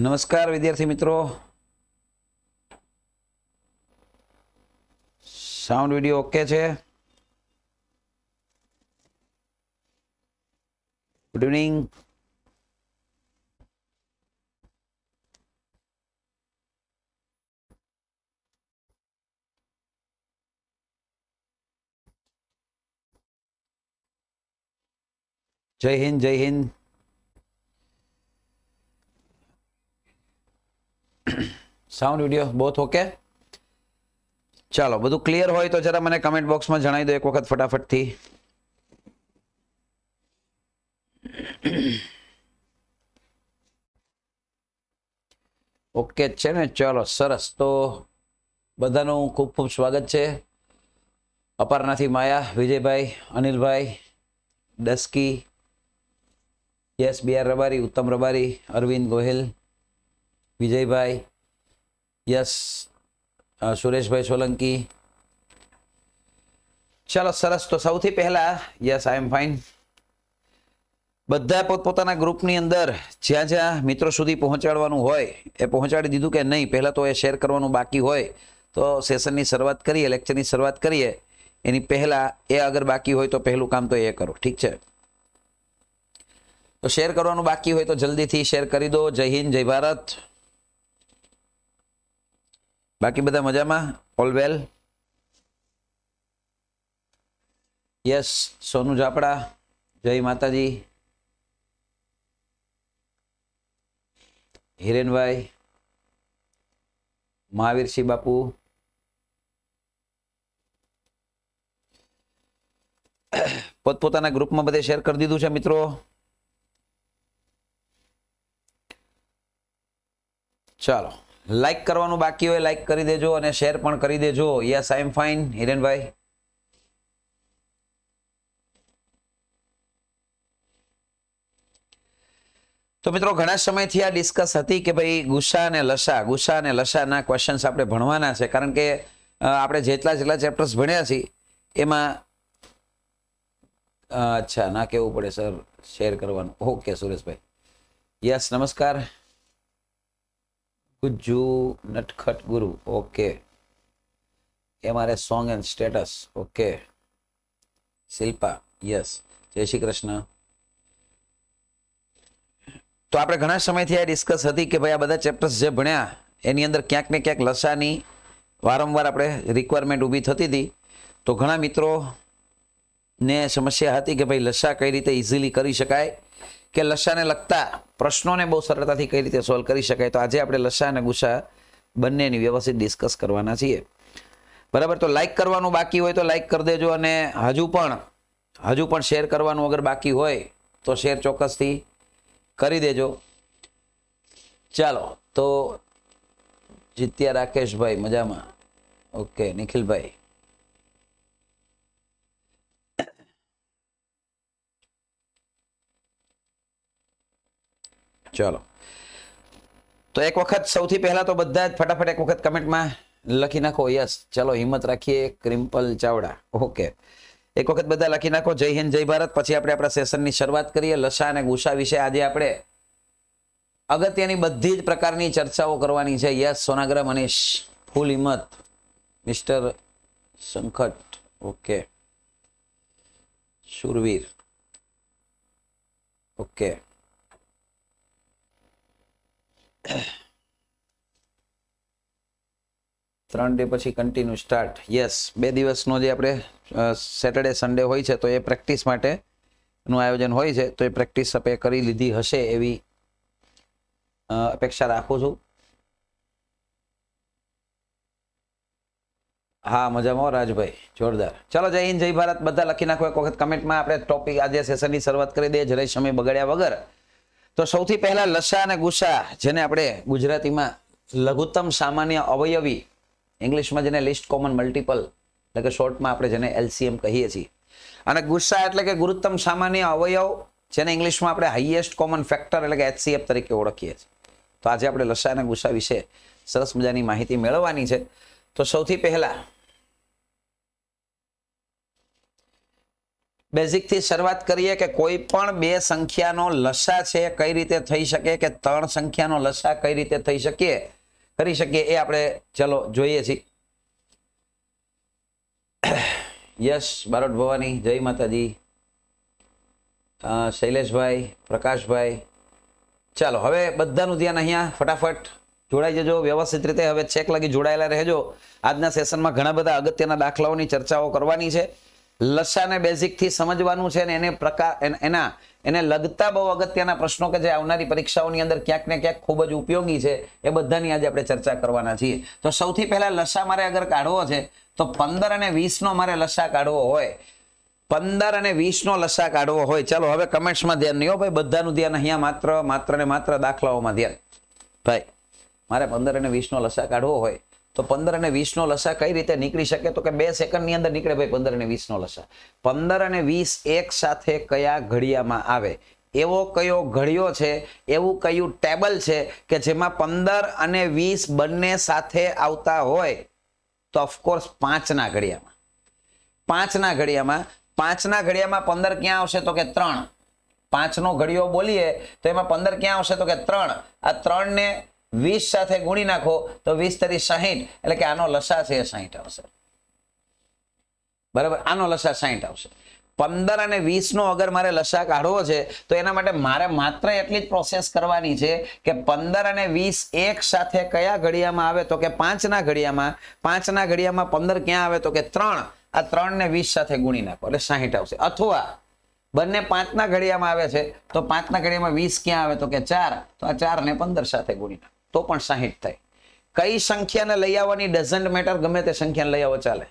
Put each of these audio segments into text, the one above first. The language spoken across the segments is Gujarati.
नमस्कार विद्यार्थी मित्रों साउंड विडियो ओके छे गुड इवनिंग जय हिंद जय हिंद સાઉન્ડ વિડીયો બોથ ઓકે ચાલો બધું ક્લિયર હોય તો જરા મને કમેન્ટ બોક્સમાં જણાવી દો એક વખત ફટાફટથી ઓકે છે ને ચાલો સરસ તો બધાનું ખૂબ ખૂબ સ્વાગત છે અપારનાથી માયા વિજયભાઈ અનિલભાઈ ડસ્કી યસ બી રબારી ઉત્તમ રબારી અરવિંદ ગોહિલ વિજયભાઈ યસ સુરેશભાઈ સોલંકી ચાલો સરસ તો સૌથી પહેલા યસ આઈ એમ ફાઇન બધા પોતપોતાના ગ્રુપની અંદર જ્યાં જ્યાં મિત્રો સુધી પહોંચાડવાનું હોય એ પહોંચાડી દીધું કે નહીં પહેલાં તો એ શેર કરવાનું બાકી હોય તો સેશનની શરૂઆત કરીએ લેક્ચરની શરૂઆત કરીએ એની પહેલાં એ અગર બાકી હોય તો પહેલું કામ તો એ કરો ઠીક છે તો શેર કરવાનું બાકી હોય તો જલ્દીથી શેર કરી દો જય હિન્દ જય ભારત બાકી બધા મજામાં ઓલ વેલ યસ સોનુ ઝાપડા જય માતાજી હિરેનભાઈ મહાવીરસિંહ બાપુ પોતપોતાના ગ્રુપમાં બધે શેર કરી દીધું છે મિત્રો ચાલો લાઇક કરવાનું બાકી હોય લાઇક કરી દેજો અને શેર પણ કરી દેજો યસ આઈ એમ ફાઇન હિરેનભાઈ તો મિત્રો ઘણા સમયથી આ ડિસ્કસ હતી કે ભાઈ ગુસ્સા અને લસા ગુસ્સા અને લસાના ક્વેશ્ચન્સ આપણે ભણવાના છે કારણ કે આપણે જેટલા જેટલા ચેપ્ટર્સ ભણ્યા છીએ એમાં અચ્છા ના કેવું પડે સર શેર કરવાનું ઓકે સુરેશભાઈ યસ નમસ્કાર Gujju Natkhat Guru okay MRA song and status okay Shilpa yes જય શ્રી કૃષ્ણ તો આપણે ઘણા સમયથી આ ડિસ્કસ હતી કે ભાઈ આ બધા ચેપ્ટર્સ જે ભણ્યા એની અંદર ક્યાંક ને ક્યાંક લસાની વારંવાર આપણે રિક્વાયરમેન્ટ ઊભી થતી હતી તો ઘણા મિત્રો ને સમસ્યા હતી કે ભાઈ લસા કઈ રીતે ઇઝીલી કરી શકાય કે લસાને લગતા પ્રશ્નોને બહુ સરળતાથી કઈ રીતે સોલ્વ કરી શકાય તો આજે આપણે લસા અને ગુસ્સા બંનેની વ્યવસ્થિત ડિસ્કસ કરવાના છીએ બરાબર તો લાઇક કરવાનું બાકી હોય તો લાઇક કરી દેજો અને હજુ પણ હજુ પણ શેર કરવાનું અગર બાકી હોય તો શેર ચોક્કસથી કરી દેજો ચાલો તો જીત્યા રાકેશભાઈ મજામાં ઓકે નિખિલભાઈ ચલો તો એક વખત સૌથી પહેલા તો બધા જ ફટાફટ એક વખત કમેન્ટમાં લખી નાખો યસ ચલો હિંમત રાખીએ ક્રિમ્પલ ચાવડા ઓકે એક વખત બધા લખી નાખો જય હિન્દ જય ભારત પછી આપણે આપણા સેશનની શરૂઆત કરીએ લસા અને ગુસા વિશે આજે આપણે અગત્યની બધી જ પ્રકારની ચર્ચાઓ કરવાની છે યસ સોનાગ્રહ મનીષ ફૂલ હિંમત મિસ્ટર સંખટ ઓકે સુરવીર ઓકે ત્રણ ડે પછી કન્ટિન્યુ સ્ટાર્ટ યસ બે દિવસનો જે આપણે સેટરડે સન્ડે હોય છે તો એ પ્રેક્ટિસ માટેનું આયોજન હોય છે તો એ પ્રેક્ટિસ આપણે કરી લીધી હશે એવી અપેક્ષા રાખું છું હા મજામાં રાજભાઈ જોરદાર ચલો જય હિન્દ જય ભારત બધા લખી નાખો એક વખત કમેન્ટમાં આપણે ટોપિક આજે સેશનની શરૂઆત કરી દઈએ જરેશ સમય બગાડ્યા વગર તો સૌથી પહેલા લસા અને ગુસ્સા જેને આપણે ગુજરાતીમાં લઘુત્તમ સામાન્ય અવયવી ઇંગ્લિશમાં જેને લિસ્ટ કોમન મલ્ટિપલ એટલે કે શોર્ટમાં આપણે જેને એલસીએમ કહીએ છીએ અને ગુસ્સા એટલે કે ગુરુત્તમ સામાન્ય અવયવ જેને ઇંગ્લિશમાં આપણે હાઈએસ્ટ કોમન ફેક્ટર એટલે કે એચસીએફ તરીકે ઓળખીએ છીએ તો આજે આપણે લસા અને ગુસ્સા વિશે સરસ મજાની માહિતી મેળવવાની છે તો સૌથી પહેલાં બેઝિકથી શરૂઆત કરીએ કે કોઈ પણ બે સંખ્યાનો લસા છે કઈ રીતે થઈ શકે કે ત્રણ સંખ્યાનો લસા કઈ રીતે થઈ શકીએ કરી શકીએ એ આપણે ચલો જોઈએ છીએ યસ બારોટ ભવાની જય માતાજી શૈલેષભાઈ પ્રકાશભાઈ ચાલો હવે બધાનું ધ્યાન અહીંયા ફટાફટ જોડાઈ જજો વ્યવસ્થિત રીતે હવે ચેક લાગી જોડાયેલા રહેજો આજના સેશનમાં ઘણા બધા અગત્યના દાખલાઓની ચર્ચાઓ કરવાની છે લસાને બેઝિકથી સમજવાનું છે અને એને પ્રકાર એના એને લગતા બહુ અગત્યના પ્રશ્નો કે જે આવનારી પરીક્ષાઓની અંદર ક્યાંક ને ક્યાંક ખૂબ જ ઉપયોગી છે એ બધાની આજે આપણે ચર્ચા કરવાના છીએ તો સૌથી પહેલા લસા મારે અગર કાઢવો છે તો પંદર અને વીસનો મારે લસા કાઢવો હોય પંદર અને વીસનો લસા કાઢવો હોય ચાલો હવે કમેન્ટ્સમાં ધ્યાન નહીં હો ભાઈ બધાનું ધ્યાન અહીંયા માત્ર માત્ર ને માત્ર દાખલાઓમાં ધ્યાન ભાઈ મારે પંદર અને વીસનો લસા કાઢવો હોય તો પંદર અને વીસનો લસા કઈ રીતે નીકળી શકે તો કે બે સેકન્ડની અંદર નીકળે ભાઈ પંદર અને વીસનો લસા પંદર અને વીસ એક સાથે કયા ઘડિયામાં આવે એવો કયો ઘડિયો છે એવું કયું ટેબલ છે કે જેમાં પંદર અને વીસ બંને સાથે આવતા હોય તો ઓફકોર્સ પાંચના ઘડિયામાં પાંચના ઘડિયામાં પાંચના ઘડિયામાં પંદર ક્યાં આવશે તો કે ત્રણ પાંચનો ઘડિયો બોલીએ તો એમાં પંદર ક્યાં આવશે તો કે ત્રણ આ ત્રણને વીસ સાથે ગુણી નાખો તો વીસ તરી સાહીઠ એટલે કે આનો લસા છે સાહીઠ આવશે બરાબર આનો લસા સાહીઠ આવશે પંદર અને વીસનો અગર મારે લસા કાઢવો છે તો એના માટે મારે માત્ર એટલી જ પ્રોસેસ કરવાની છે કે પંદર અને વીસ એક સાથે કયા ઘડિયામાં આવે તો કે પાંચ ના ઘડિયામાં પાંચ ના ઘડિયામાં પંદર ક્યાં આવે તો કે ત્રણ આ ત્રણ ને વીસ સાથે ગુણી નાખો એટલે સાહીઠ આવશે અથવા બંને પાંચ ના ઘડિયામાં આવે છે તો પાંચ ના ઘડિયામાં વીસ ક્યાં આવે તો કે ચાર તો આ ચાર ને પંદર સાથે ગુણી નાખો તો પણ સાહીઠ થાય કઈ સંખ્યાને લઈ આવવાની ડઝન્ટ મેટર ગમે તે સંખ્યાને લઈ આવો ચાલે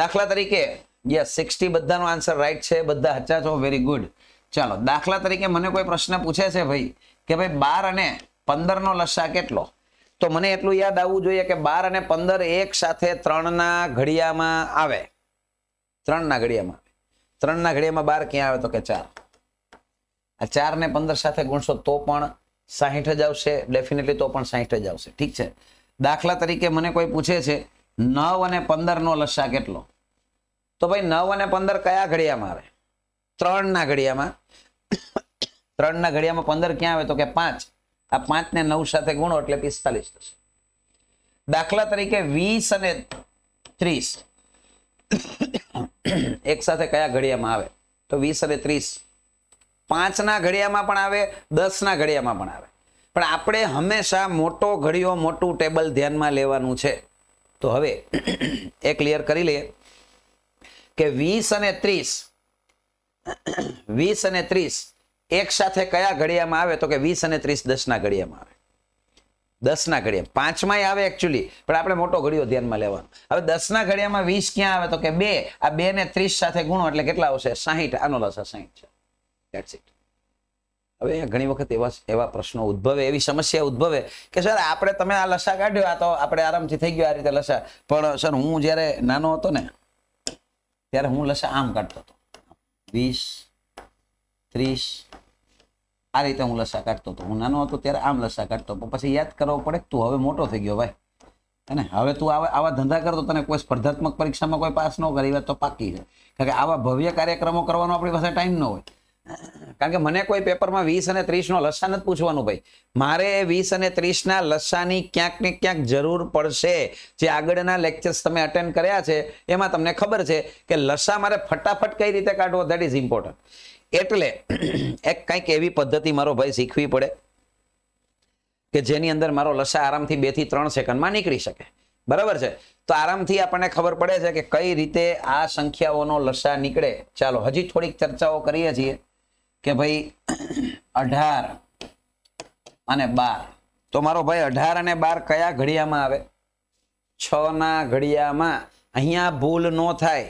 દાખલા તરીકે યસ સિક્સટી બધાનો આન્સર રાઈટ છે બધા હચા છો વેરી ગુડ ચાલો દાખલા તરીકે મને કોઈ પ્રશ્ન પૂછે છે ભાઈ કે ભાઈ બાર અને પંદરનો લસા કેટલો તો મને એટલું યાદ આવવું જોઈએ કે બાર અને પંદર એક સાથે ત્રણના ઘડિયામાં આવે ત્રણના ઘડિયામાં ત્રણના ઘડિયામાં બાર ક્યાં આવે તો કે ચાર આ ચાર ને પંદર સાથે ગુણશો તો પણ સાહીઠ જ આવશે ડેફિનેટલી તો પણ સાહીઠ જ આવશે ઠીક છે દાખલા તરીકે મને કોઈ પૂછે છે નવ અને પંદર નો લસ્સા કેટલો તો ભાઈ નવ અને પંદર કયા ઘડિયામાં આવે ત્રણના ઘડિયામાં ત્રણ ના ઘડિયામાં પંદર ક્યાં આવે તો કે પાંચ આ પાંચ ને નવ સાથે ગુણો એટલે પિસ્તાલીસ થશે દાખલા તરીકે વીસ અને ત્રીસ એક સાથે કયા ઘડિયામાં આવે તો વીસ અને ત્રીસ પાંચના ઘડિયામાં પણ આવે દસના ઘડિયામાં પણ આવે પણ આપણે હંમેશા મોટો ઘડિયો મોટું ટેબલ ધ્યાનમાં લેવાનું છે તો હવે એ ક્લિયર કરી લઈએ કે વીસ અને ત્રીસ વીસ અને ત્રીસ એક સાથે કયા ઘડિયામાં આવે તો કે વીસ અને ત્રીસ દસ ના ઘડિયામાં આવે દસના ઘડિયા પાંચમાં આવે એકચ્યુઅલી પણ આપણે મોટો ઘડિયો ધ્યાનમાં લેવાનો હવે દસના ઘડિયામાં વીસ ક્યાં આવે તો કે બે આ બે ને ત્રીસ સાથે ગુણો એટલે કેટલા આવશે સાહીઠ આનો લસા સાહીઠ છે દેટ્સ ઇટ હવે અહીંયા ઘણી વખત એવા એવા પ્રશ્નો ઉદ્ભવે એવી સમસ્યા ઉદ્ભવે કે સર આપણે તમે આ લસા કાઢ્યો આ તો આપણે આરામથી થઈ ગયો આ રીતે લસા પણ સર હું જ્યારે નાનો હતો ને ત્યારે હું લસા આમ કાઢતો હતો વીસ ત્રીસ આ રીતે હું લસા કાઢતો હતો હું નાનો હતો ત્યારે આમ લસા કાઢતો પણ પછી યાદ કરવો પડે તું હવે મોટો થઈ ગયો ભાઈ અને હવે તું આવા આવા ધંધા કરતો તને કોઈ સ્પર્ધાત્મક પરીક્ષામાં કોઈ પાસ ન કરી તો પાકી છે કારણ કે આવા ભવ્ય કાર્યક્રમો કરવાનો આપણી પાસે ટાઈમ ન હોય કારણ કે મને કોઈ પેપરમાં વીસ અને ત્રીસનો લસ્સા નથી પૂછવાનું ભાઈ મારે વીસ અને ત્રીસના લસ્સાની ક્યાંક ને ક્યાંક જરૂર પડશે જે આગળના લેક્ચર્સ તમે અટેન્ડ કર્યા છે એમાં તમને ખબર છે કે લસ્સા મારે ફટાફટ કઈ રીતે કાઢવો દેટ ઇઝ ઇમ્પોર્ટન્ટ એટલે એક કંઈક એવી પદ્ધતિ મારો ભાઈ શીખવી પડે કે જેની અંદર મારો લસ્સા આરામથી બે થી ત્રણ સેકન્ડમાં નીકળી શકે બરાબર છે તો આરામથી આપણને ખબર પડે છે કે કઈ રીતે આ સંખ્યાઓનો લસ્સા નીકળે ચાલો હજી થોડીક ચર્ચાઓ કરીએ છીએ કે ભાઈ અઢાર અને બાર તો મારો ભાઈ અઢાર અને બાર કયા ઘડિયામાં આવે છ ના ઘડિયામાં અહીંયા ભૂલ ન થાય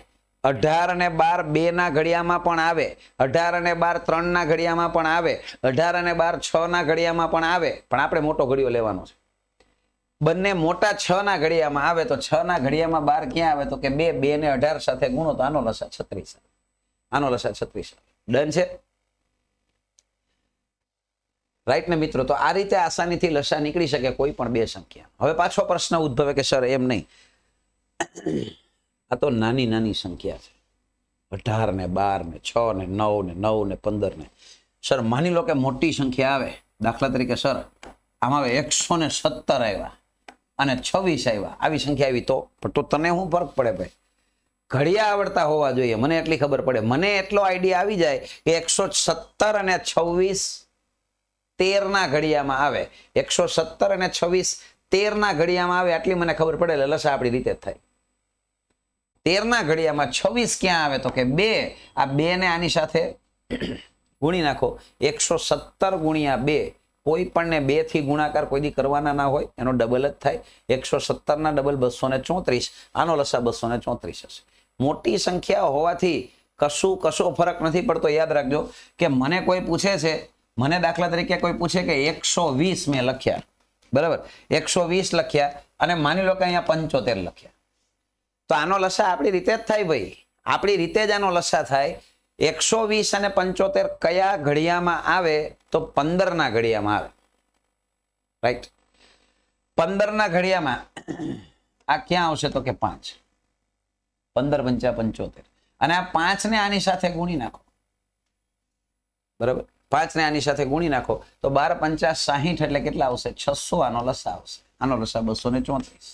અઢાર અને બાર બે ના ઘડિયામાં પણ આવે અઢાર અને બાર ત્રણ ના ઘડિયામાં પણ આવે અઢાર અને બાર છ ના ઘડિયામાં પણ આવે પણ આપણે મોટો ઘડિયો લેવાનો છે બંને મોટા છ ના ઘડિયામાં આવે તો છ ના ઘડિયામાં બાર ક્યાં આવે તો કે બે બે ને અઢાર સાથે ગુણો તો આનો લસા છત્રીસ આનો લસા છત્રીસ ડન છે રાઈટ ને મિત્રો તો આ રીતે આસાનીથી લસા નીકળી શકે કોઈ પણ બે સંખ્યા હવે પાછો પ્રશ્ન ઉદ્ભવે કે સર એમ નહીં આ તો નાની નાની સંખ્યા છે અઢાર ને બાર ને છ ને નવ ને નવ ને પંદર ને સર માની લો કે મોટી સંખ્યા આવે દાખલા તરીકે સર આમાં એકસો ને સત્તર આવ્યા અને છવ્વીસ આવ્યા આવી સંખ્યા આવી તો પણ તો તને શું ફરક પડે ભાઈ ઘડિયા આવડતા હોવા જોઈએ મને એટલી ખબર પડે મને એટલો આઈડિયા આવી જાય કે એકસો સત્તર અને છવ્વીસ તેરના ઘડિયામાં આવે એકસો સત્તર અને છવ્વીસ તેરના ઘડિયામાં આવે આટલી મને ખબર પડે એટલે લસા આપણી રીતે જ થાય તેરના ઘડિયામાં છવ્વીસ ક્યાં આવે તો કે બે આ બે ને આની સાથે ગુણી નાખો એકસો સત્તર ગુણ્યા બે કોઈ પણ ને બે થી ગુણાકાર કોઈ દી કરવાના ના હોય એનો ડબલ જ થાય એકસો સત્તરના ડબલ બસો ને ચોત્રીસ આનો લસા બસો ને ચોત્રીસ હશે મોટી સંખ્યા હોવાથી કશું કશો ફરક નથી પડતો યાદ રાખજો કે મને કોઈ પૂછે છે મને દાખલા તરીકે કોઈ પૂછે કે એકસો વીસ મેં લખ્યા બરાબર એકસો વીસ લખ્યા અને માની લો કે અહીંયા પંચોતેર લખ્યા તો આનો લસા આપણી રીતે જ થાય ભાઈ આપણી રીતે જ આનો લસા થાય એકસો વીસ અને પંચોતેર કયા ઘડિયામાં આવે તો પંદરના ઘડિયામાં આવે રાઈટ પંદરના ઘડિયામાં આ ક્યાં આવશે તો કે પાંચ પંદર પંચા પંચોતેર અને આ પાંચ ને આની સાથે ગુણી નાખો બરાબર પાંચને આની સાથે ગુણી નાખો તો બાર પંચાસ સાહીઠ એટલે કેટલા આવશે છસો આનો લસા આવશે આનો લસા બસો ને ચોત્રીસ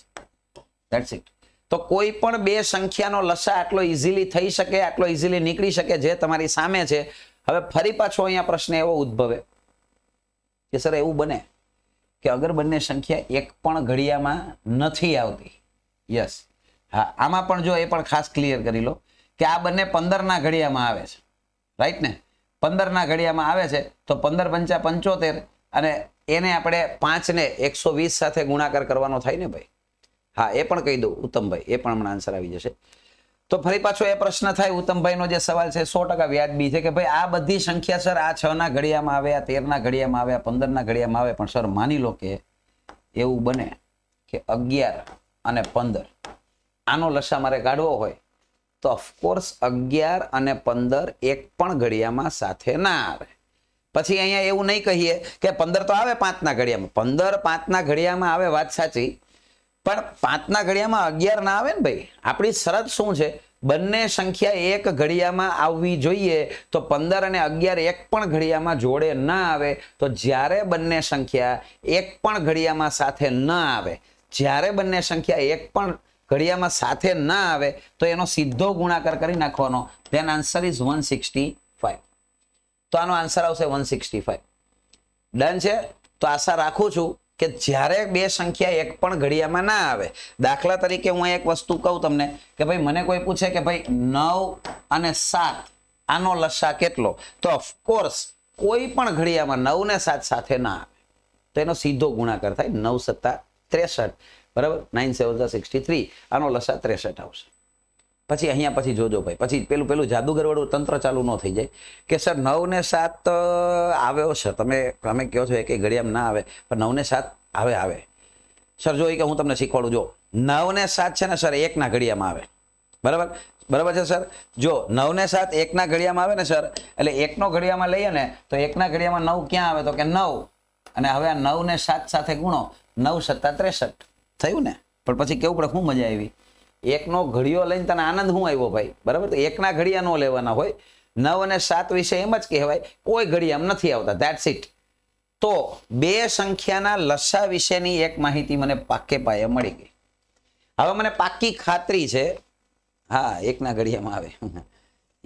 દેટ્સ ઇટ તો કોઈ પણ બે સંખ્યાનો લસા આટલો ઇઝીલી થઈ શકે આટલો ઇઝીલી નીકળી શકે જે તમારી સામે છે હવે ફરી પાછો અહીંયા પ્રશ્ન એવો ઉદ્ભવે કે સર એવું બને કે અગર બંને સંખ્યા એક પણ ઘડિયામાં નથી આવતી યસ હા આમાં પણ જો એ પણ ખાસ ક્લિયર કરી લો કે આ બંને પંદરના ઘડિયામાં આવે છે રાઈટ ને પંદરના ઘડિયામાં આવે છે તો પંદર પંચા પંચોતેર અને એને આપણે પાંચને એકસો વીસ સાથે ગુણાકાર કરવાનો થાય ને ભાઈ હા એ પણ કહી દઉં ઉત્તમભાઈ એ પણ હમણાં આન્સર આવી જશે તો ફરી પાછો એ પ્રશ્ન થાય ઉત્તમભાઈનો જે સવાલ છે સો ટકા વ્યાજબી છે કે ભાઈ આ બધી સંખ્યા સર આ છ ના ઘડિયામાં આવે આ તેરના ઘડિયામાં આવે આ પંદરના ઘડિયામાં આવે પણ સર માની લો કે એવું બને કે અગિયાર અને પંદર આનો લસા મારે કાઢવો હોય તો ઓફકોર્સ અગિયાર અને પંદર એક પણ ઘડિયામાં સાથે ના આવે પછી અહીંયા એવું નહીં કહીએ કે પંદર તો આવે પાંચના ઘડિયામાં પંદર પાંચના ઘડિયામાં આવે વાત સાચી પણ પાંચના ઘડિયામાં અગિયાર ના આવે ને ભાઈ આપણી શરત શું છે બંને સંખ્યા એક ઘડિયામાં આવવી જોઈએ તો પંદર અને અગિયાર એક પણ ઘડિયામાં જોડે ના આવે તો જ્યારે બંને સંખ્યા એક પણ ઘડિયામાં સાથે ન આવે જ્યારે બંને સંખ્યા એક પણ ઘડિયામાં સાથે ના આવે તો એનો સીધો ગુણાકાર કરી નાખવાનો ધેન આન્સર ઇઝ વન તો આનો આન્સર આવશે વન ડન છે તો આશા રાખું છું કે જ્યારે બે સંખ્યા એક પણ ઘડિયામાં ના આવે દાખલા તરીકે હું એક વસ્તુ કહું તમને કે ભાઈ મને કોઈ પૂછે કે ભાઈ નવ અને સાત આનો લસા કેટલો તો ઓફકોર્સ કોઈ પણ ઘડિયામાં નવ ને સાત સાથે ના આવે તો એનો સીધો ગુણાકાર થાય નવ સત્તા ત્રેસઠ બરાબર નાઇન સેવન સિક્સટી થ્રી આનો લસા ત્રેસઠ આવશે પછી અહીંયા પછી જોજો ભાઈ પછી પેલું પેલું જાદુગરવાળું તંત્ર ચાલુ ન થઈ જાય કે સર નવ ને સાત આવ્યો છે તમે તમે કહો છો કે ઘડિયામાં ના આવે પણ નવ ને સાત આવે આવે સર જો એ કે હું તમને શીખવાડું જો નવ ને સાત છે ને સર એકના ઘડિયામાં આવે બરાબર બરાબર છે સર જો નવ ને સાત એકના ઘડિયામાં આવે ને સર એટલે એકનો ઘડિયામાં લઈએ ને તો એકના ઘડિયામાં નવ ક્યાં આવે તો કે નવ અને હવે આ નવ ને સાત સાથે ગુણો નવ સત્તા ત્રેસઠ થયું ને પણ પછી કેવું પડે શું મજા આવી એકનો ઘડિયો લઈને તને આનંદ હું આવ્યો ભાઈ બરાબર તો એકના ઘડિયા ન લેવાના હોય નવ અને સાત વિશે એમ જ કહેવાય કોઈ ઘડિયામ નથી આવતા ધેટ્સ ઇટ તો બે સંખ્યાના લસા વિશેની એક માહિતી મને પાકે પાયે મળી ગઈ હવે મને પાકી ખાતરી છે હા એકના ઘડિયામાં આવે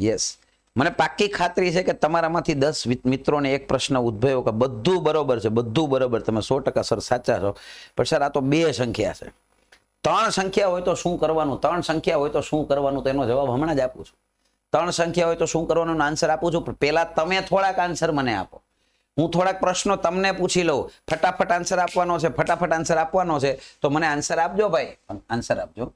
યસ મને પાક્કી ખાતરી છે કે તમારામાંથી દસ મિત્રોને એક પ્રશ્ન ઉદ્ભવ્યો કે બધું બરોબર છે બધું બરોબર તમે સો ટકા સર સાચા છો પણ સર આ તો બે સંખ્યા છે ત્રણ સંખ્યા હોય તો શું કરવાનું ત્રણ સંખ્યા હોય તો શું કરવાનું તેનો જવાબ હમણાં જ આપું છું ત્રણ સંખ્યા હોય તો શું કરવાનું આન્સર આપું છું પણ પહેલાં તમે થોડાક આન્સર મને આપો હું થોડાક પ્રશ્નો તમને પૂછી લઉં ફટાફટ આન્સર આપવાનો છે ફટાફટ આન્સર આપવાનો છે તો મને આન્સર આપજો ભાઈ આન્સર આપજો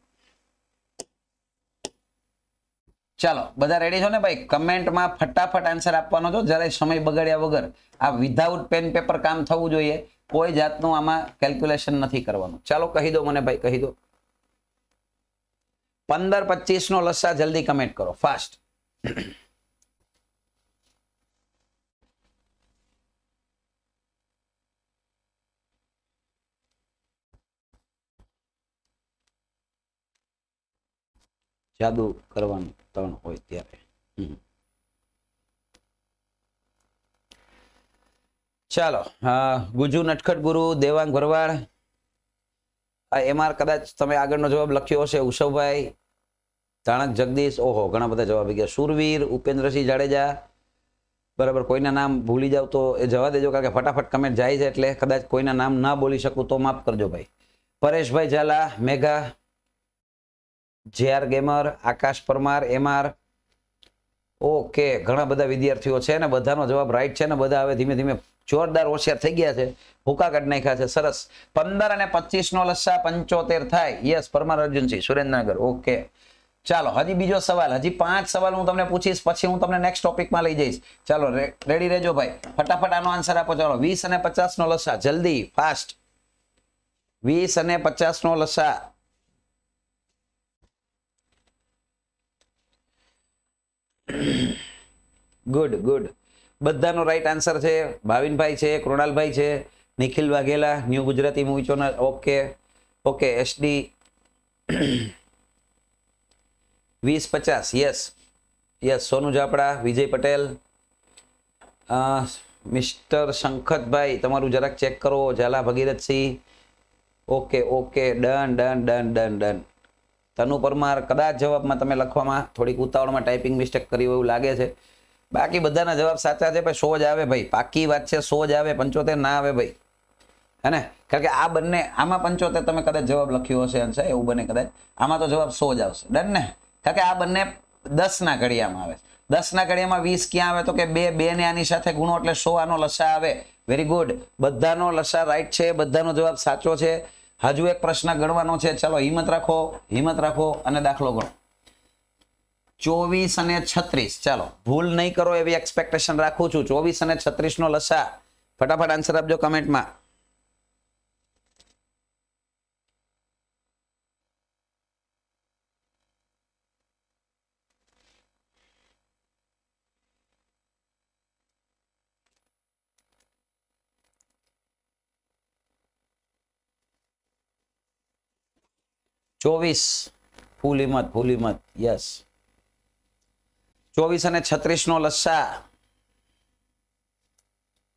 ચાલો બધા રેડી છો ને ભાઈ કમેન્ટમાં ફટાફટ આન્સર આપવાનો છો જરાય સમય બગાડ્યા વગર આ વિધાઉટ પેન પેપર કામ થવું જોઈએ કોઈ જાતનું આમાં કેલ્ક્યુલેશન નથી કરવાનું ચાલો કહી દો મને ભાઈ કહી દો પંદર પચીસ નો લસ્સા જલ્દી કમેન્ટ કરો ફાસ્ટ જાદુ કરવાનું ત્રણ હોય ત્યારે ચાલો ગુજુ નટખટ ગુરુ દેવાંગ ભરવાડ એમાં કદાચ તમે આગળનો જવાબ લખ્યો હશે ઉષવભાઈ ચાણક જગદીશ ઓહો ઘણા બધા જવાબ આવી ગયા સુરવીર ઉપેન્દ્રસિંહ જાડેજા બરાબર કોઈના નામ ભૂલી જાવ તો એ જવા દેજો કારણ કે ફટાફટ કમેન્ટ જાય છે એટલે કદાચ કોઈના નામ ના બોલી શકું તો માફ કરજો ભાઈ પરેશભાઈ Zala Megha J R gamer Akash Parmar MR okay ઘણા બધા વિદ્યાર્થીઓ છે ને બધાનો જવાબ રાઈટ છે ને બધા હવે ધીમે ધીમે જોરદાર હોશિયાર થઈ ગયા છે ભૂકા કાઢ નાખ્યા છે સરસ પંદર અને પચીસ નો લસ્સા પંચોતેર થાય યસ પરમાર અર્જુનસિંહ સુરેન્દ્રનગર ઓકે ચાલો હજી બીજો સવાલ હજી પાંચ સવાલ હું તમને પૂછીશ પછી હું તમને નેક્સ્ટ ટોપિકમાં લઈ જઈશ ચાલો રેડી રહેજો ભાઈ ફટાફટ આનો આન્સર આપો ચાલો વીસ અને પચાસ નો લસા જલ્દી ફાસ્ટ વીસ અને પચાસ નો લસા ગુડ ગુડ બધાનો રાઈટ આન્સર છે ભાવિનભાઈ છે કૃણાલભાઈ છે Nikhil Vaghela new Gujarati movie channel okay okay SD વીસ પચાસ yes yes Sonu Japda Vijay Patel mister શંખતભાઈ તમારું જરાક ચેક કરો Zala Bhagirathsinh okay okay done done done done done Tanu Parmar કદાચ જવાબમાં તમે લખવામાં થોડીક ઉતાવળમાં ટાઈપિંગ મિસ્ટેક કરી એવું લાગે છે બાકી બધાના જવાબ સાચા છે ભાઈ સો જ આવે ભાઈ પાકી વાત છે સો જ આવે પંચોતેર ના આવે ભાઈ હે ને કારણ કે આ બંને આમાં પંચોતેર તમે કદાચ જવાબ લખ્યો હશે અંશે એવું બને કદાચ આમાં તો જવાબ સો જ આવશે ડન ને કારણ કે આ બંને દસના ઘડિયામાં આવે દસના ઘડિયામાં વીસ ક્યાં આવે તો કે બે બે ને આની સાથે ગુણો એટલે સો આનો લસા આવે વેરી ગુડ બધાનો લસા રાઈટ છે બધાનો જવાબ સાચો છે હજુ એક પ્રશ્ન ગણવાનો છે ચલો હિંમત રાખો હિંમત રાખો અને દાખલો ગણો ચોવીસ અને છત્રીસ ચાલો ભૂલ નહીં કરો એવી એક્સપેક્ટેશન રાખું છું ચોવીસ અને છત્રીસ નો લસા ફટાફટ આન્સર આપજો કમેન્ટમાં ચોવીસ ફૂલ મત ફૂલ મત યસ ચોવીસ અને છત્રીસનો લસ્સા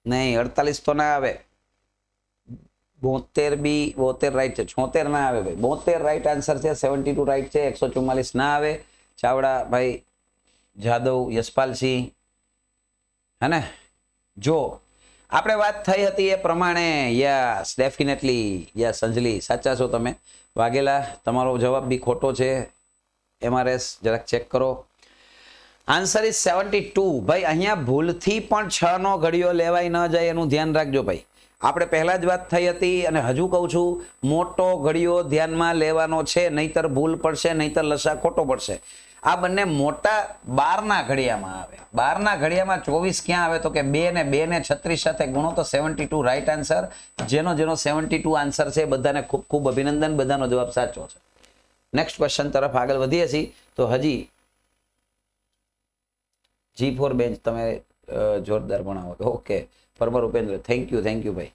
નહીં અડતાલીસ તો ના આવે બોતેર બી બોતેર રાઈટ છે છોતેર ના આવે ભાઈ બોતેર રાઈટ આન્સર છે સેવન્ટી ટુ રાઈટ છે એકસો ચુમ્માલીસ ના આવે ચાવડા ભાઈ જાદવ યશપાલસિંહ હે જો આપણે વાત થઈ હતી એ પ્રમાણે યસ ડેફિનેટલી યસ અંજલિ સાચા છો તમે વાઘેલા તમારો જવાબ બી ખોટો છે એમઆરએસ જરાક ચેક કરો આન્સર ઇઝ સેવન્ટી ટુ ભાઈ અહીંયા ભૂલથી પણ છ નો ઘડીઓ લેવાય ન જાય એનું ધ્યાન રાખજો ભાઈ આપણે પહેલાં જ વાત થઈ હતી અને હજુ કહું છું મોટો ઘડીઓ ધ્યાનમાં લેવાનો છે નહીતર ભૂલ પડશે નહીતર લસા ખોટો પડશે આ બંને મોટા બારના ઘડિયામાં આવે બારના ઘડિયામાં ચોવીસ ક્યાં આવે તો કે બે ને બે ને છત્રીસ સાથે ગુણો તો સેવન્ટી ટુ રાઈટ આન્સર જેનો જેનો સેવન્ટી ટુ આન્સર છે બધાને ખૂબ ખૂબ અભિનંદન બધાનો જવાબ સાચો છે નેક્સ્ટ ક્વેશ્ચન તરફ આગળ વધીએ છીએ તો હજી જી ફોર બેન્ચ તમે જોરદાર ભણાવો okay Parmar Upendra thank you thank you ભાઈ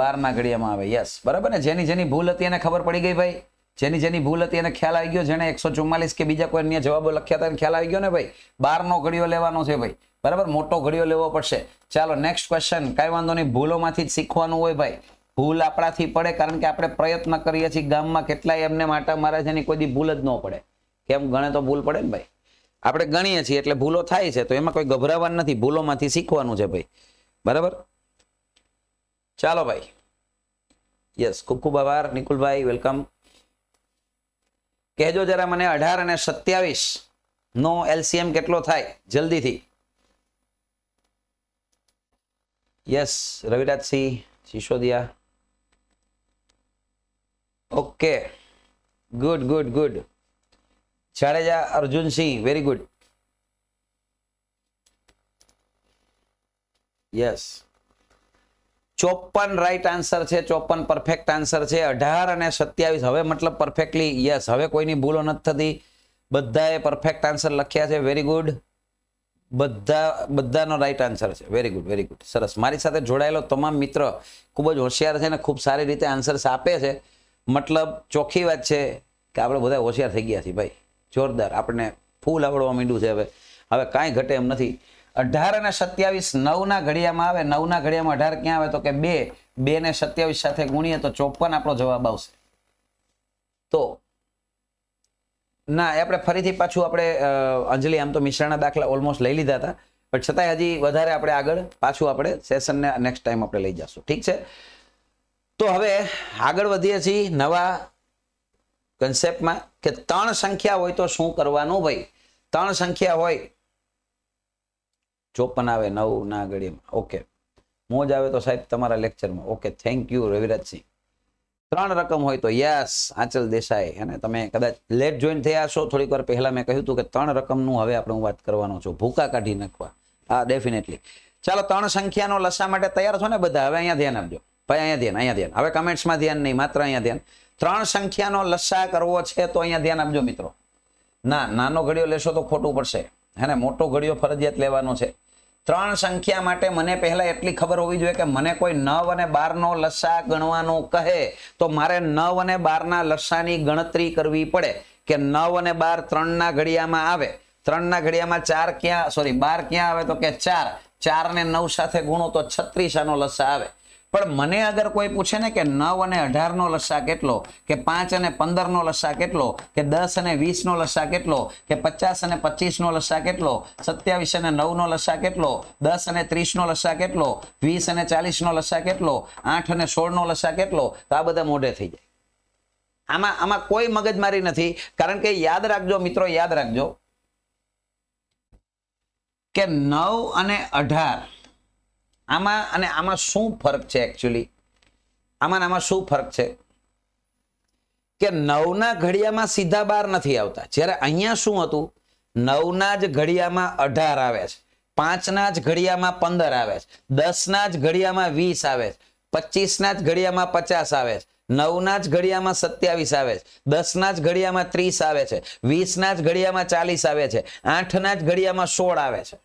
બારના ઘડિયામાં આવે યસ બરાબર ને જેની જેની ભૂલ હતી એને ખબર પડી ગઈ ભાઈ જેની જેની ભૂલ હતી એને ખ્યાલ આવી ગયો જેને એકસો ચુમ્માલીસ કે બીજા કોઈ અન્ય જવાબો લખ્યા હતા ખ્યાલ આવી ગયો ને ભાઈ બારનો ઘડિયો લેવાનો છે ભાઈ બરાબર મોટો ઘડિયો લેવો પડશે ચાલો નેક્સ્ટ ક્વેશ્ચન કાંઈ વાંધો નહીં ભૂલોમાંથી જ શીખવાનું હોય ભાઈ ભૂલ આપણાથી પડે કારણ કે આપણે પ્રયત્ન કરીએ છીએ ગામમાં કેટલાય એમને માટા મારા છે એની કોઈ ભૂલ જ ન પડે કેમ ગણે તો ભૂલ પડે ને ભાઈ આપણે ગણીએ છીએ એટલે ભૂલો થાય છે તો એમાં કોઈ ગભરાવાનું નથી ભૂલોમાંથી શીખવાનું છે ભાઈ બરાબર ચાલો ભાઈ યસ ખૂબ ખૂબ આભાર નિકુલભાઈ વેલકમ કહેજો જરા મને અઢાર અને સત્યાવીસ નો એલસીએમ કેટલો થાય જલ્દીથી yes Ravirajsinh Sisodiya okay good good good Jadeja Arjunsinh very good yes ચોપન રાઈટ આન્સર છે ચોપન પરફેક્ટ આન્સર છે અઢાર અને સત્યાવીસ હવે મતલબ પરફેક્ટલી યસ હવે કોઈની ભૂલો નથી થતી બધાએ પરફેક્ટ આન્સર લખ્યા છે વેરી ગુડ બધા બધાનો રાઈટ આન્સર છે વેરી ગુડ વેરી ગુડ સરસ મારી સાથે જોડાયેલો તમામ મિત્ર ખૂબ જ હોશિયાર છે અને ખૂબ સારી રીતે આન્સર્સ આપે છે મતલબ ચોખ્ખી વાત છે કે આપણે બધા હોશિયાર થઈ ગયા છીએ ભાઈ જોરદાર આપણને ફૂલ આવડવા માંડ્યું છે હવે હવે કાંઈ ઘટે એમ નથી અઢાર અને સત્યાવીસ નવના ઘડિયામાં આવે નવના ઘડિયામાં અઢાર ક્યાં આવે તો કે બે બે ને સત્યાવીસ સાથે ગુણીએ તો ચોપન આપણો જવાબ આવશે તો ના એ આપણે ફરીથી પાછું આપણે અંજલિ આમ તો મિશ્રણના દાખલા ઓલમોસ્ટ લઈ લીધા હતા પણ છતાંય હજી વધારે આપણે આગળ પાછું આપણે સેશનને નેક્સ્ટ ટાઈમ આપણે લઈ જશું ઠીક છે તો હવે આગળ વધીએ છીએ નવા કન્સેપ્ટમાં કે ત્રણ સંખ્યા હોય તો શું કરવાનું ભાઈ ત્રણ સંખ્યા હોય ચોપન આવે નવ ના ઘડીમાં ઓકે મોજ આવે તો સાહેબ તમારા લેક્ચરમાં ઓકે થેન્ક યુ રવિરાજસિંહ ત્રણ રકમ હોય તો યસ આંચલ દેસાઈ અને તમે કદાચ લેટ જોઈન થયા છો થોડીક વાર પહેલા મેં કહ્યું હતું કે ત્રણ રકમનું હવે આપણે હું વાત કરવાનો છું ભૂકા કાઢી નાખવા હા ડેફિનેટલી ચાલો ત્રણ સંખ્યાનો લસા માટે તૈયાર છો ને બધા હવે અહીંયા ધ્યાન આપજો ભાઈ અહીંયા ધ્યાન અહીંયા ધ્યાન હવે કમેન્ટ્સમાં ધ્યાન નહીં માત્ર અહીંયા ધ્યાન ત્રણ સંખ્યાનો લસા કરવો છે તો અહીંયા ધ્યાન આપજો મિત્રો ના નાનો ઘડિયો લેશો તો ખોટું પડશે હે મોટો ઘડિયો ફરજિયાત લેવાનો છે ત્રણ સંખ્યા માટે મને પહેલા એટલી ખબર હોવી જોઈએ કે મને કોઈ નવ અને બાર નો લસા ગણવાનો કહે તો મારે નવ અને બાર ના લસાની ગણતરી કરવી પડે કે નવ અને બાર ત્રણ ના ઘડિયામાં આવે ત્રણ ના ઘડિયામાં ચાર ક્યાં સોરી બાર ક્યાં આવે તો કે ચાર ચાર ને નવ સાથે ગુણો તો છત્રીસ આનો લસા આવે પણ મને અગર કોઈ પૂછે ને કે નવ અને અઢારનો લસા કેટલો કે પાંચ અને પંદરનો લસા કેટલો કે દસ અને વીસનો લસા કેટલો કે પચાસ અને પચીસનો લસા કેટલો સત્યાવીસ અને નવનો લસા કેટલો દસ અને ત્રીસનો લસા કેટલો વીસ અને ચાલીસનો લસા કેટલો આઠ અને સોળનો લસા કેટલો તો આ બધા મોઢે થઈ જાય આમાં આમાં કોઈ મગજમારી નથી કારણ કે યાદ રાખજો મિત્રો યાદ રાખજો કે નવ અને અઢાર આમાં અને આમાં શું ફરક છે એકચ્યુઅલી આમાં આમાં શું ફરક છે કે નવના ઘડિયામાં સીધા બાર નથી આવતા જ્યારે અહીંયા શું હતું નવના જ ઘડિયામાં અઢાર આવે છે પાંચના જ ઘડિયામાં પંદર આવે છે દસના જ ઘડિયામાં વીસ આવે છે પચીસના જ ઘડિયામાં પચાસ આવે છે નવના જ ઘડિયામાં સત્યાવીસ આવે છે દસના જ ઘડિયામાં ત્રીસ આવે છે વીસના જ ઘડિયામાં ચાલીસ આવે છે આઠના જ ઘડિયામાં સોળ આવે છે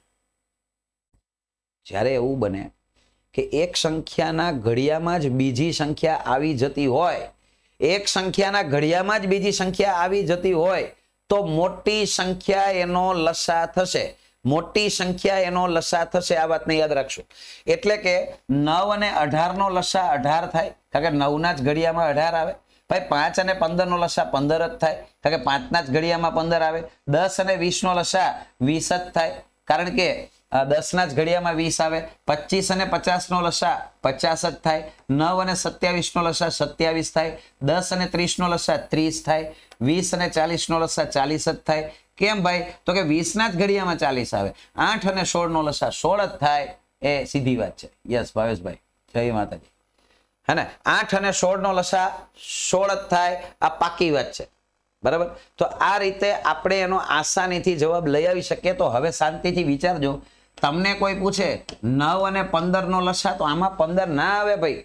જ્યારે એવું બને કે એક સંખ્યાના ઘડિયામાં જ બીજી સંખ્યા આવી જતી હોય એક સંખ્યાના ઘડિયામાં જ બીજી સંખ્યા આવી જતી હોય તો મોટી સંખ્યા એનો લસા થશે મોટી સંખ્યા એનો લસા થશે આ વાતને યાદ રાખશો એટલે કે નવ અને અઢારનો લસા અઢાર થાય કારણ કે નવના જ ઘડિયામાં અઢાર આવે ભાઈ પાંચ અને પંદરનો લસા પંદર જ થાય કારણ કે પાંચના જ ઘડિયામાં પંદર આવે દસ અને વીસનો લસા વીસ જ થાય કારણ કે દસના જ ઘડિયામાં વીસ આવે પચીસ અને પચાસનો લસા પચાસ જ થાય નવ અને સત્યાવીસનો લસા સત્યાવીસ થાય દસ અને ત્રીસનો લસા ત્રીસ થાય વીસ અને ચાલીસનો લસા ચાલીસ જ થાય કેમ ભાઈ તો કે વીસના જ ઘડિયામાં ચાલીસ આવે આઠ અને સોળનો લસા સોળ જ થાય એ સીધી વાત છે યસ ભાવેશભાઈ જય માતાજી હે ને આઠ અને સોળનો લસા સોળ જ થાય આ પાકી વાત છે બરાબર તો આ રીતે આપણે એનો આસાનીથી જવાબ લઈ આવી શકીએ તો હવે શાંતિથી વિચારજો તમને કોઈ પૂછે નવ અને પંદર નો લસા તો આમાં પંદર ના આવે ભાઈ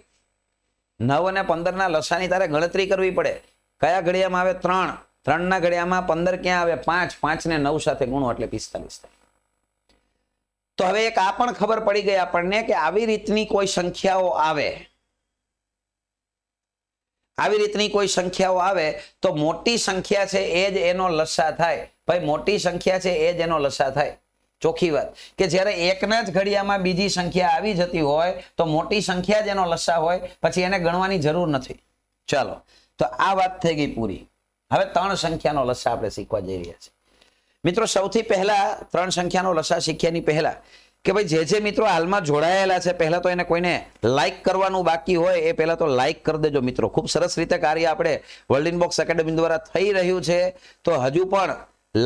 નવ અને પંદર ના લસાની તારે ગણતરી કરવી પડે કયા ઘડિયામાં આવે ત્રણ ત્રણ ના ઘડિયામાં પંદર ક્યાં આવે પાંચ પાંચ ને નવ સાથે ગુણો એટલે પિસ્તાલીસ તો હવે એક આ પણ ખબર પડી ગઈ આપણને કે આવી રીતની કોઈ સંખ્યાઓ આવે આવી રીતની કોઈ સંખ્યાઓ આવે તો મોટી સંખ્યા છે એ જ એનો લસા થાય ભાઈ મોટી સંખ્યા છે એ જ એનો લસા થાય ચોખ્ખી વાત કે જ્યારે એકના જ ઘડિયામાં બીજી સંખ્યા આવી જતી હોય તો મોટી સંખ્યા જ એનો લસ્સા હોય પછી એને ગણવાની જરૂર નથી ચાલો તો આ વાત થઈ ગઈ પૂરી હવે ત્રણ સંખ્યાનો લસ્સા આપણે શીખવા જઈ રહ્યા છીએ મિત્રો સૌથી પહેલા ત્રણ સંખ્યાનો લસ્સા શીખ્યાની પહેલા કે ભાઈ જે જે મિત્રો હાલમાં જોડાયેલા છે પહેલા તો એને કોઈને લાઇક કરવાનું બાકી હોય એ પહેલા તો લાઇક કરી દેજો મિત્રો ખૂબ સરસ રીતે કાર્ય આપણે વર્લ્ડ ઇન બોક્સ એકેડમી દ્વારા થઈ રહ્યું છે તો હજુ પણ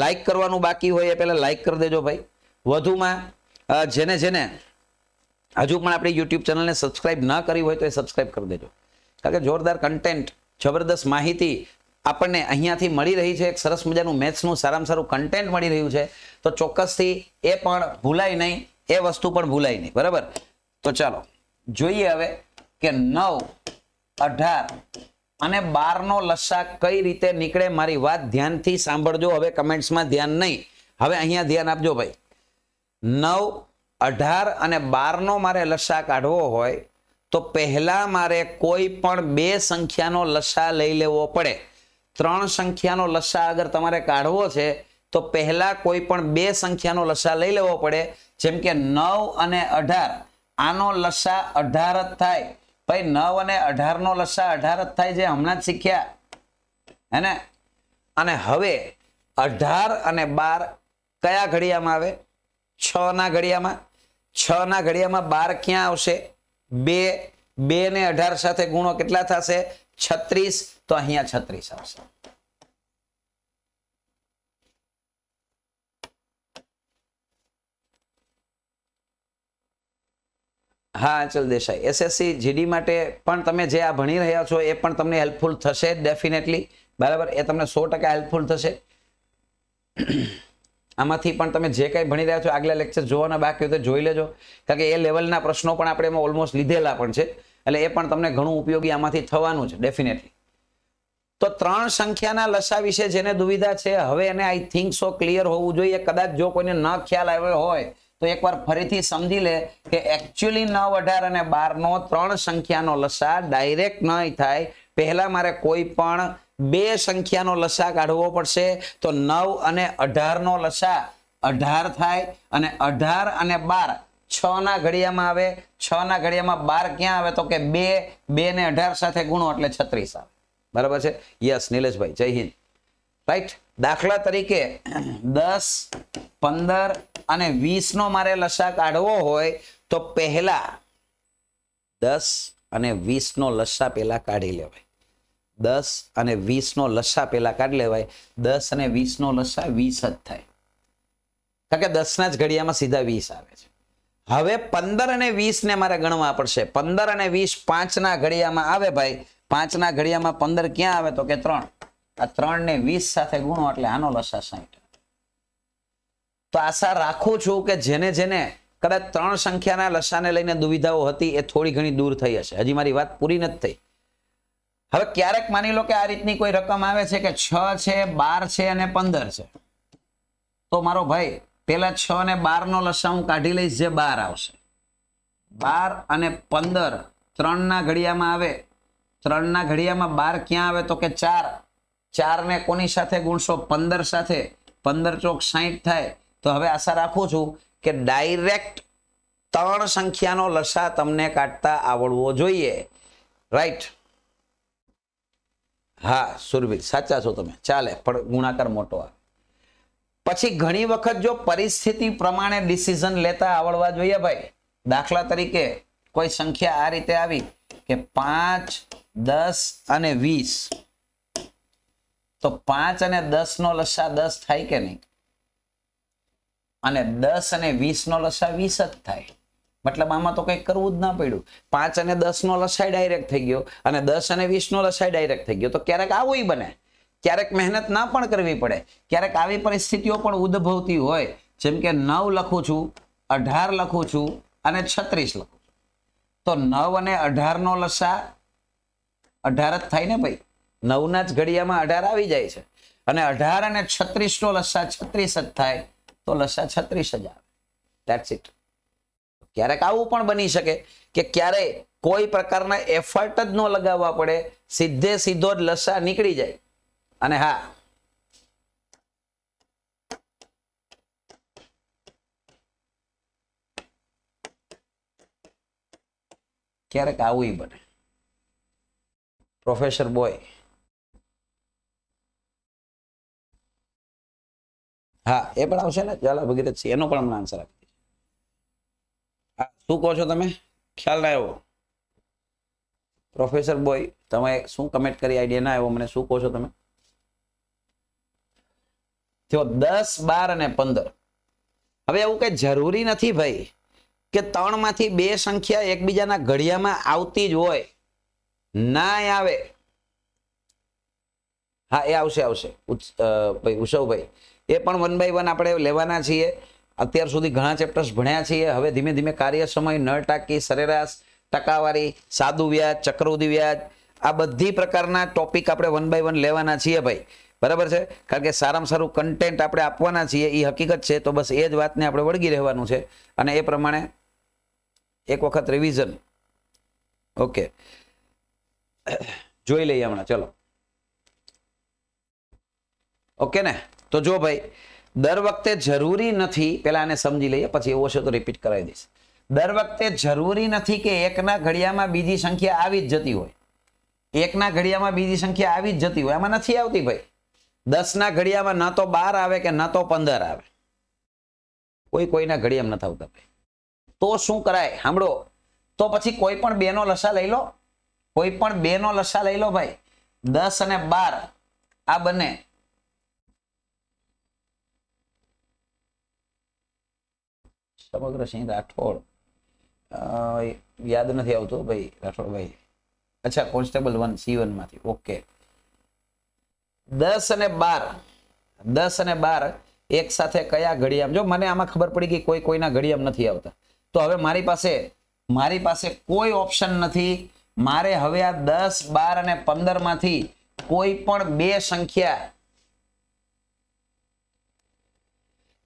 લાઇક કરવાનું બાકી હોય એ પહેલા લાઇક કરી દેજો ભાઈ વધુમાં જેને જેને હજુ પણ આપણી યુટ્યુબ ચેનલને સબસ્ક્રાઇબ ન કરી હોય તો એ સબસ્ક્રાઇબ કરી દેજો કારણ કે જોરદાર કન્ટેન્ટ જબરદસ્ત માહિતી આપણને અહીંયાથી મળી રહી છે એક સરસ મજાનું મેથ્સનું સારામાં સારું કન્ટેન્ટ મળી રહ્યું છે તો ચોક્કસથી એ પણ ભૂલાય નહીં એ વસ્તુ પણ ભૂલાય નહીં બરાબર તો ચાલો જોઈએ હવે કે નવ અઢાર અને બારનો લસ્સા કઈ રીતે નીકળે મારી વાત ધ્યાનથી સાંભળજો હવે કમેન્ટ્સમાં ધ્યાન નહીં હવે અહીંયા ધ્યાન આપજો ભાઈ નવ અઢાર અને બારનો મારે લસા કાઢવો હોય તો પહેલાં મારે કોઈ પણ બે સંખ્યાનો લસા લઈ લેવો પડે ત્રણ સંખ્યાનો લસા અગર તમારે કાઢવો છે તો પહેલાં કોઈ પણ બે સંખ્યાનો લસા લઈ લેવો પડે જેમ કે નવ અને અઢાર આનો લસા અઢાર જ થાય ભાઈ નવ અને અઢારનો લસા અઢાર જ થાય જે હમણાં જ શીખ્યા હે ને અને હવે અઢાર અને બાર કયા ઘડિયામાં આવે છ ના ઘડિયામાં છ ના ઘડિયામાં બાર ક્યાં આવશે બે બે ને અઢાર સાથે ગુણો કેટલા થશે છત્રીસ તો અહીંયા છત્રીસ આવશે હા આંચલ દેસાઈ એસએસસી જીડી માટે પણ તમે જે આ ભણી રહ્યા છો એ પણ તમને હેલ્પફુલ થશે ડેફિનેટલી બરાબર એ તમને સો ટકા હેલ્પફુલ થશે આમાંથી પણ તમે જે કંઈ ભણી રહ્યા છો આગલા લેક્ચર જોવાના બાકી હોય તો જોઈ લેજો કારણ કે એ લેવલના પ્રશ્નો પણ આપણે એમાં ઓલમોસ્ટ લીધેલા પણ છે એટલે એ પણ તમને ઘણું ઉપયોગી આમાંથી થવાનું છે ડેફિનેટલી તો ત્રણ સંખ્યાના લસા વિશે જેને દુવિધા છે હવે એને આઈ થિંક સો ક્લિયર હોવું જોઈએ કદાચ જો કોઈને ન ખ્યાલ આવ્યો હોય તો એકવાર ફરીથી સમજી લે કે એકચ્યુઅલી નવ અઢાર અને બારનો ત્રણ સંખ્યાનો લસા ડાયરેક્ટ નહીં થાય પહેલાં મારે કોઈ પણ બે સંખ્યાનો લસા કાઢવો પડશે તો નવ અને અઢારનો લસા અઢાર થાય અને અઢાર અને બાર છ ના ઘડિયામાં આવે છ ના ઘડિયામાં બાર ક્યાં આવે તો કે બે બે ને અઢાર સાથે ગુણો એટલે છત્રીસ આવે બરાબર છે યસ નિલેશભાઈ જય હિન્દ રાઈટ દાખલા તરીકે દસ પંદર અને વીસ નો મારે લસા કાઢવો હોય તો પહેલા દસ અને વીસ નો લસા પહેલા કાઢી લેવાય દસ અને વીસનો લસા પેલા કાઢી લેવાય દસ અને વીસનો લસા વીસ જ થાય કારણ કે દસના જ ઘડિયામાં સીધા વીસ આવે છે હવે પંદર અને વીસને મારે ગણવા પડશે પંદર અને વીસ પાંચના ઘડિયામાં આવે ભાઈ પાંચના ઘડિયામાં પંદર ક્યાં આવે તો કે ત્રણ આ ત્રણ ને વીસ સાથે ગુણો એટલે આનો લસા સાહીઠ તો આશા રાખું છું કે જેને જેને કદાચ ત્રણ સંખ્યાના લસાને લઈને દુવિધાઓ હતી એ થોડી ઘણી દૂર થઈ હશે હજી મારી વાત પૂરી નથી થઈ હવે ક્યારેક માની લો કે આ રીતની કોઈ રકમ આવે છે કે છ છે બાર છે અને પંદર છે તો મારો ભાઈ પેલા છ અને બાર નો લસા હું કાઢી લઈશ જે બાર આવશે બાર અને પંદર ત્રણના ઘડિયામાં આવે ત્રણના ઘડિયામાં બાર ક્યાં આવે તો કે ચાર ચાર ને કોની સાથે ગુણશો પંદર સાથે પંદર ચોક સાહીઠ થાય તો હવે આશા રાખું છું કે ડાયરેક્ટ ત્રણ સંખ્યાનો લસા તમને કાઢતા આવડવો જોઈએ રાઈટ હા સુરવીર સાચા છો તમે ચાલે પણ ગુણાકાર મોટો આ પછી ઘણી વખત જો પરિસ્થિતિ પ્રમાણે ડિસિઝન લેતા આવડવા જોઈએ ભાઈ દાખલા તરીકે કોઈ સંખ્યા આ રીતે આવી કે પાંચ દસ અને વીસ તો પાંચ અને દસ નો લસા દસ થાય કે નહીં અને દસ અને વીસ નો લસા વીસ જ થાય મતલબ આમાં તો કંઈક કરવું જ ના પડ્યું પાંચ અને દસનો લસાઈ ડાયરેક્ટ થઈ ગયો અને દસ અને વીસનો લસાઈ ડાયરેક્ટ થઈ ગયો તો ક્યારેક આવું બને ક્યારેક મહેનત ના પણ કરવી પડે ક્યારેક આવી પરિસ્થિતિઓ પણ ઉદ્ભવતી હોય જેમ કે નવ લખું છું અઢાર લખું છું અને છત્રીસ લખું છું તો નવ અને અઢારનો લસા અઢાર જ થાય ને ભાઈ નવના જ ઘડિયામાં અઢાર આવી જાય છે અને અઢાર અને છત્રીસનો લસા છત્રીસ જ થાય તો લસા છત્રીસ જ આવે દેટ્સ ઇટ ક્યારેક આવું પણ બની શકે કે ક્યારેય કોઈ પ્રકારના એફર્ટ જ ન લગાવવા પડે સીધે સીધો જ લસા નીકળી જાય અને હા ક્યારેક આવું બને પ્રોફેસર બોય હા એ પણ આવશે ને ચાલો સિંહ એનો પણ હમણાં આન્સર આપે શું કહો છો તમે ખ્યાલ ના આવ્યો પ્રોફેસર બોય તમે શું કમેન્ટ કરી આઈડિયા ના આવ્યો મને શું કહો છો તમે થયો દસ બાર અને પંદર હવે એવું કઈ જરૂરી નથી ભાઈ કે ત્રણ માંથી બે સંખ્યા એકબીજાના ઘડિયામાં આવતી જ હોય ના આવે હા એ આવશે આવશે ભાઈ ઉષવભાઈ એ પણ વન બાય વન આપણે લેવાના છીએ અત્યાર સુધી ઘણા ચેપ્ટર્સ ભણ્યા છીએ હવે ધીમે ધીમે કાર્ય સમય નળ ટાંકી સરેરાશ ટકાવારી સાદુ વ્યાજ ચક્રવૃદ્ધિ વ્યાજ આ બધી પ્રકારના ટોપિક આપણે વન બાય વન લેવાના છીએ ભાઈ બરાબર છે કારણ કે સારામાં સારું કન્ટેન્ટ આપણે આપવાના છીએ એ હકીકત છે તો બસ એ જ વાતને આપણે વળગી રહેવાનું છે અને એ પ્રમાણે એક વખત રિવિઝન ઓકે જોઈ લઈએ હમણાં ચલો ઓકે ને તો જો ભાઈ દર વખતે જરૂરી નથી પેલા એને સમજી લઈએ પછી એવો છે તો રિપીટ કરાવી દઈશ દર વખતે જરૂરી નથી કે એકના ઘડિયામાં બીજી સંખ્યા આવી જ જતી હોય એકના ઘડિયામાં બીજી સંખ્યા આવી જ જતી હોય એમાં નથી આવતી ભાઈ દસના ઘડિયામાં ન તો બાર આવે કે ન તો પંદર આવે કોઈ કોઈના ઘડિયામાં નથી આવતા ભાઈ તો શું કરાય સાંભળો તો પછી કોઈ પણ બેનો લસા લઈ લો કોઈ પણ બેનો લસા લઈ લો ભાઈ દસ અને બાર આ બંને સમગ્ર સિંહ રાઠોડ યાદ નથી આવતું ભાઈ રાઠોડભાઈ અચ્છા કોન્સ્ટેબલ વન સી વન માંથી ઓકે દસ અને બાર દસ અને બાર એક સાથે કયા ઘડિયામ જો મને આમાં ખબર પડી કે કોઈ કોઈના ઘડિયામ નથી આવતા તો હવે મારી પાસે મારી પાસે કોઈ ઓપ્શન નથી મારે હવે આ દસ બાર અને પંદર માંથી કોઈ પણ બે સંખ્યા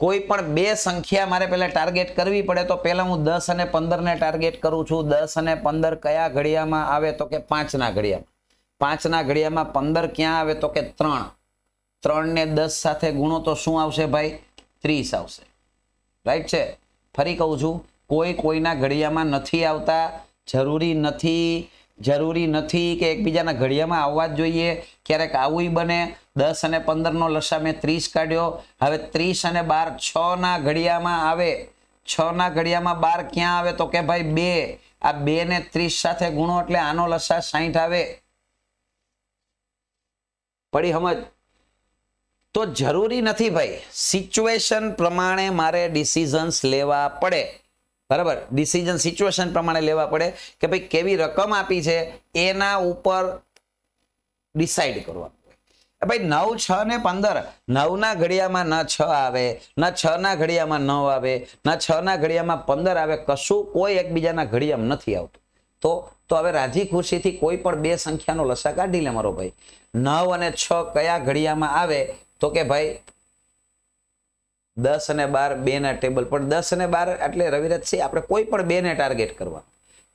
કોઈ પણ બે સંખ્યા મારે પહેલાં ટાર્ગેટ કરવી પડે તો પહેલાં હું દસ અને પંદરને ટાર્ગેટ કરું છું દસ અને પંદર કયા ઘડિયામાં આવે તો કે પાંચના ઘડિયામાં પાંચના ઘડિયામાં પંદર ક્યાં આવે તો કે ત્રણ ત્રણને દસ સાથે ગુણો તો શું આવશે ભાઈ ત્રીસ આવશે રાઈટ છે ફરી કહું છું કોઈ કોઈના ઘડિયામાં નથી આવતા જરૂરી નથી જરૂરી નથી કે એકબીજાના ઘડિયામાં આવવા જ જોઈએ ક્યારેક આવું બને દસ અને પંદરનો લસા મેં ત્રીસ કાઢ્યો હવે ત્રીસ અને બાર છના ઘડિયામાં આવે છના ઘડિયામાં બાર ક્યાં આવે તો કે ભાઈ બે આ બે ને ત્રીસ સાથે ગુણો એટલે આનો લસા સાહીઠ આવે પડી સમજ તો જરૂરી નથી ભાઈ સિચ્યુએશન પ્રમાણે મારે ડિસિઝન્સ લેવા પડે બરાબર ડિસિઝન સિચ્યુએશન પ્રમાણે લેવા પડે કે ભાઈ કેવી રકમ આપી છે એના ઉપર ડિસાઇડ કરવા ભાઈ નવ છ ને પંદર નવના ઘડિયામાં ન છ આવે ન છ ના ઘડિયામાં નવ આવે ન છ ના ઘડિયામાં પંદર આવે કશું કોઈ એકબીજાના ઘડિયામાં નથી આવતું તો તો હવે રાજી ખુશીથી કોઈ પણ બે સંખ્યાનો લસા કાઢી લે મારો ભાઈ નવ અને છ કયા ઘડિયામાં આવે તો કે ભાઈ દસ અને બાર બેના ટેબલ પણ દસ અને બાર એટલે રવિરાજ સિંહ આપણે કોઈ પણ બેને ટાર્ગેટ કરવા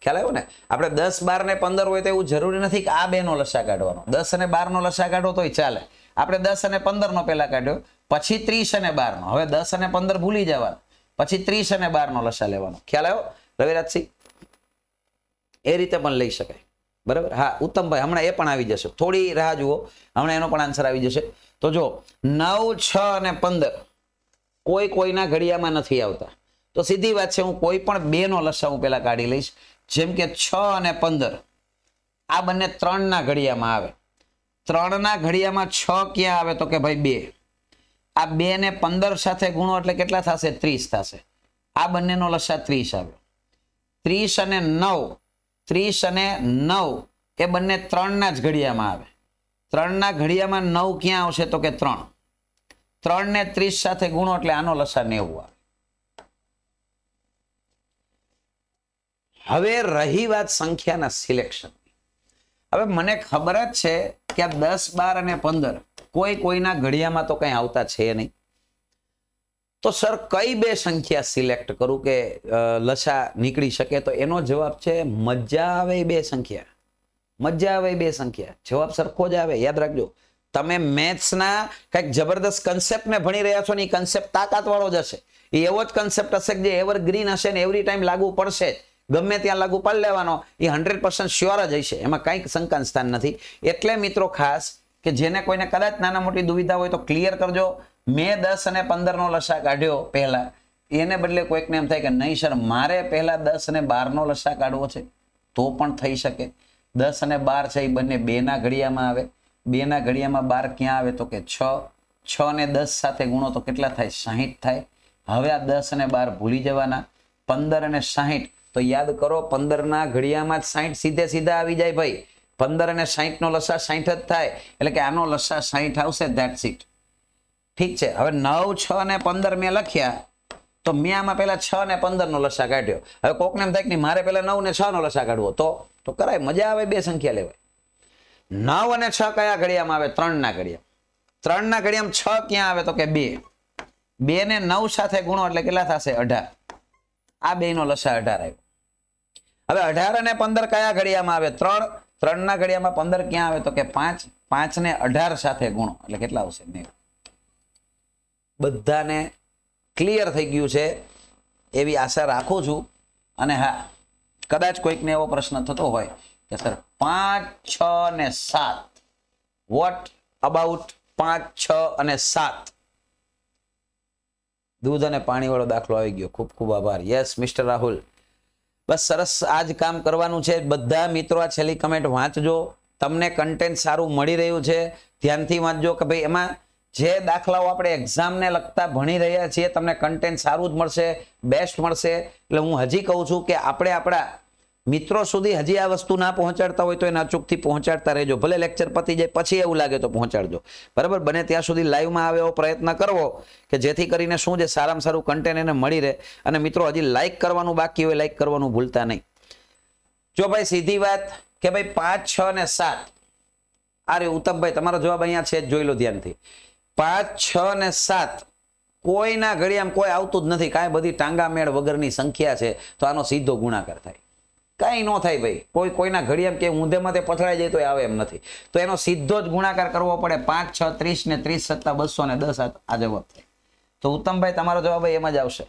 ખ્યાલ આવ્યો ને આપણે દસ બાર ને પંદર હોય તો એવું જરૂરી નથી કે આ બેનો લસા કાઢવાનો દસ અને બારનો લસા કાઢો તોય ચાલે આપણે દસ અને પંદરનો પહેલા કાઢ્યો પછી ત્રીસ અને બારનો હવે દસ અને પંદર ભૂલી જવાનો પછી ત્રીસ અને બારનો લસા લેવાનો ખ્યાલ આવ્યો રવિરાજ સિંહ એ રીતે પણ લઈ શકાય બરાબર હા ઉત્તમભાઈ હમણાં એ પણ આવી જશે થોડી રાહ જુઓ હમણાં એનો પણ આન્સર આવી જશે તો જો નવ છ અને પંદર કોઈ કોઈના ઘડિયામાં નથી આવતા તો સીધી વાત છે હું કોઈ પણ બેનો લસા હું પહેલાં કાઢી લઈશ જેમ કે છ અને પંદર આ બંને ત્રણના ઘડિયામાં આવે ત્રણના ઘડિયામાં છ ક્યાં આવે તો કે ભાઈ બે આ બે ને પંદર સાથે ગુણો એટલે કેટલા થશે ત્રીસ થશે આ બંનેનો લસા ત્રીસ આવે ત્રીસ અને નવ ત્રીસ અને નવ એ બંને ત્રણના જ ઘડિયામાં આવે ત્રણના ઘડિયામાં નવ ક્યાં આવશે તો કે ત્રણ ત્રણ ને ત્રીસ સાથે ગુણો એટલે આનો લસા નેવું આવે હવે રહી વાત સંખ્યાના સિલેક્શન હવે મને ખબર જ છે કે આ દસ બાર અને પંદર કોઈ કોઈના ઘડિયામાં તો કઈ આવતા છે નહીં તો સર કઈ બે સંખ્યા સિલેક્ટ કરું કે લસા નીકળી શકે તો એનો જવાબ છે મજા આવે બે સંખ્યા મજા આવે બે સંખ્યા જવાબ સરખો જ આવે યાદ રાખજો તમે મેથ્સના કંઈક જબરદસ્ત કન્સેપ્ટને ભણી રહ્યા છો ને એ કન્સેપ્ટ તાકાતવાળો જ હશે એ એવો જ કન્સેપ્ટ હશે કે જે એવરગ્રીન હશે ને એવરી ટાઈમ લાગુ પડશે ગમે ત્યાં લાગુ પાડી લેવાનો એ હંડ્રેડ પર્સન્ટ શ્યોર જ હશે એમાં કંઈક શંકાન સ્થાન નથી એટલે મિત્રો ખાસ કે જેને કોઈને કદાચ નાના મોટી દુવિધા હોય તો ક્લિયર કરજો મેં દસ અને પંદરનો લસા કાઢ્યો પહેલાં એને બદલે કોઈકને એમ થાય કે નહીં સર મારે પહેલાં દસ અને બારનો લસા કાઢવો છે તો પણ થઈ શકે દસ અને બાર છે એ બંને બેના ઘડિયામાં આવે બેના ઘડિયામાં બાર ક્યાં આવે તો કે છ છ ને દસ સાથે ગુણો તો કેટલા થાય સાહીઠ થાય હવે આ દસ અને બાર ભૂલી જવાના પંદર અને સાહીઠ તો યાદ કરો પંદરના ઘડિયામાં જ સાહીઠ સીધે સીધા આવી જાય ભાઈ પંદર અને સાહીઠનો લસા સાહીઠ જ થાય એટલે કે આનો લસા સાહીઠ આવશે ધેટ સીટ ઠીક છે હવે નવ છ અને પંદર મેં લખ્યા તો મેં આમાં પહેલા છ ને પંદર નો લસા કાઢ્યો હવે કોકને એમ થાય કે મારે પહેલા નવ ને છ નો લસા કાઢવો તો તો કરાય મજા આવે બે સંખ્યા લેવાય નવ અને છ કયા ઘડિયામાં આવે ત્રણના ઘડિયા ત્રણના ઘડિયામાં છ ક્યાં આવે તો કે બે બે ને નવ સાથે ગુણો એટલે કેટલા થશે અઢાર આ બે નો લસા અઢાર આવ્યો હવે અઢાર અને પંદર કયા ઘડિયામાં આવે ત્રણ ત્રણના ઘડિયામાં પંદર ક્યાં આવે તો કે પાંચ પાંચ ને અઢાર સાથે ગુણો એટલે કેટલા આવશે નેવું બધાને ક્લિયર થઈ ગયું છે એવી આશા રાખું છું અને હા કદાચ કોઈકને એવો પ્રશ્ન થતો હોય કે સર પાંચ છ અને સાત વોટ અબાઉટ પાંચ છ અને સાત દૂધ અને પાણી વાળો દાખલો આવી ગયો ખૂબ ખૂબ આભાર યસ મિસ્ટર રાહુલ બસ સરસ આજ કામ કરવાનું છે બધા મિત્રો આ છેલ્લી કમેન્ટ વાંચજો તમને કન્ટેન્ટ સારું મળી રહ્યું છે ધ્યાનથી વાંચજો કે ભાઈ એમાં જે દાખલાઓ આપણે એક્ઝામને લગતા ભણી રહ્યા છીએ તમને કન્ટેન્ટ સારું જ મળશે બેસ્ટ મળશે એટલે હું હજી કહું છું કે આપણે આપણા મિત્રો સુધી હજી આ વસ્તુ ના પહોંચાડતા હોય તો એના ચૂકથી પહોંચાડતા રહેજો ભલે લેક્ચર પતી જાય પછી એવું લાગે તો પહોંચાડજો બરાબર બને ત્યાં સુધી લાઈવમાં આવે એવો પ્રયત્ન કરવો કે જેથી કરીને શું છે સારામાં સારું કન્ટેન્ટ એને મળી રહે અને મિત્રો હજી લાઇક કરવાનું બાકી હોય લાઇક કરવાનું ભૂલતા નહીં જો ભાઈ સીધી વાત કે ભાઈ પાંચ છ ને સાત અરે ઉત્તમભાઈ તમારો જવાબ અહીંયા છે જોઈ લો ધ્યાનથી પાંચ છ ને સાત કોઈના ઘડિયામાં કોઈ આવતું જ નથી કાંઈ બધી ટાંગા મેળ વગરની સંખ્યા છે તો આનો સીધો ગુણાકાર થાય કાંઈ ન થાય ભાઈ કોઈ કોઈના ઘડિયામ કે ઊંધેમાં તે પથડાઈ જાય તો આવે એમ નથી તો એનો સીધો જ ગુણાકાર કરવો પડે પાંચ છ ત્રીસ ને ત્રીસ સત્તા બસો ને દસ આ જવાબ થાય તો ઉત્તમભાઈ તમારો જવાબ એમ જ આવશે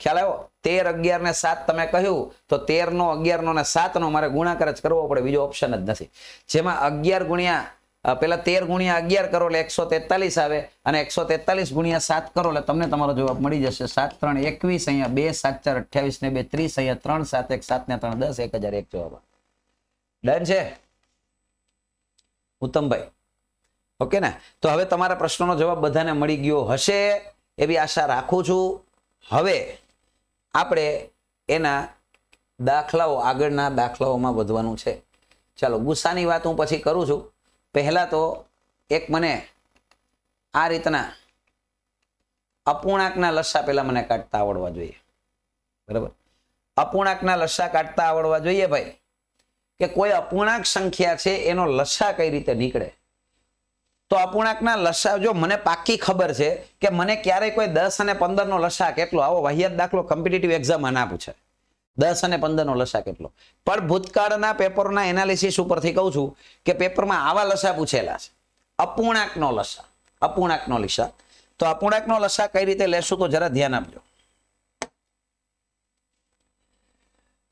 ખ્યાલ આવ્યો તેર અગિયાર ને સાત તમે કહ્યું તો તેર નો અગિયાર નો ને સાત નો મારે ગુણાકાર જ કરવો પડે બીજો ઓપ્શન જ નથી જેમાં અગિયાર ગુણ્યા પેલા તેર ગુણ્યા અગિયાર કરો એટલે એકસો તેતાલીસ આવે અને એકસો તેતાલીસ ગુણ્યા સાત કરો એટલે તમને તમારો જવાબ મળી જશે સાત ત્રણ એકવીસ અહીંયા બે સાત ચાર અઠ્યાવીસ ને બે ત્રીસ અહીંયા ત્રણ સાત એક સાત ને ત્રણ દસ એક હજાર એક જવાબ ડન છે ઉત્તમભાઈ ઓકે ને તો હવે તમારા પ્રશ્નોનો જવાબ બધાને મળી ગયો હશે એવી આશા રાખું છું હવે આપણે એના દાખલાઓ આગળના દાખલાઓમાં વધવાનું છે ચાલો ગુસ્સાની વાત હું પછી કરું છું પહેલાં તો એક મને આ રીતના અપૂર્ણાંકના લસ્સા પહેલાં મને કાઢતા આવડવા જોઈએ બરાબર અપૂર્ણાંકના લસ્સા કાઢતા આવડવા જોઈએ ભાઈ કે કોઈ અપૂર્ણાંક સંખ્યા છે એનો લસ્સા કઈ રીતે નીકળે તો અપૂર્ણાંકના લસ્સા જો મને પાકી ખબર છે કે મને ક્યારેય કોઈ દસ અને પંદરનો લસ્સા કેટલો આવો વાહિયાત દાખલો કોમ્પિટિટિવ એક્ઝામમાં ના પૂછાય દસ અને પંદરનો લસા કેટલો પણ ભૂતકાળના પેપરના એનાલિસિસ ઉપરથી કહું છું કે પેપરમાં આવા લસા પૂછેલા છે અપૂર્ણાંકનો લસા અપૂર્ણાંકનો લસા તો અપૂર્ણાંકનો લસા કઈ રીતે લેશું તો જરા ધ્યાન આપજો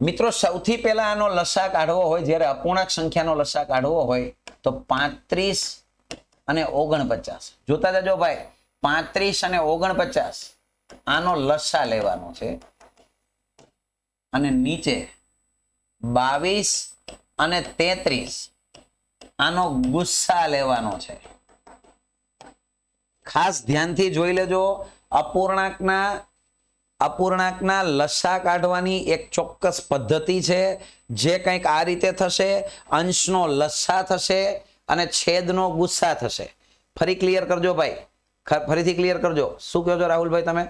મિત્રો સૌથી પહેલા આનો લસા કાઢવો હોય જ્યારે અપૂર્ણાંક સંખ્યાનો લસા કાઢવો હોય તો પાંત્રીસ અને ઓગણપચાસ જોતા જજો ભાઈ પાંત્રીસ અને ઓગણપચાસ આનો લસા લેવાનો છે અને નીચે બાવીસ અને તેત્રીસ આનો ગુસ્સા લેવાનો છે ખાસ ધ્યાનથી જોઈ લેજો અપૂર્ણાંકના અપૂર્ણાંકના લસા કાઢવાની એક ચોક્કસ પદ્ધતિ છે જે કંઈક આ રીતે થશે અંશનો લસા થશે અને છેદનો ગુસ્સા થશે ફરી ક્લિયર કરજો ભાઈ ફરીથી ક્લિયર કરજો શું કહો છો રાહુલભાઈ તમે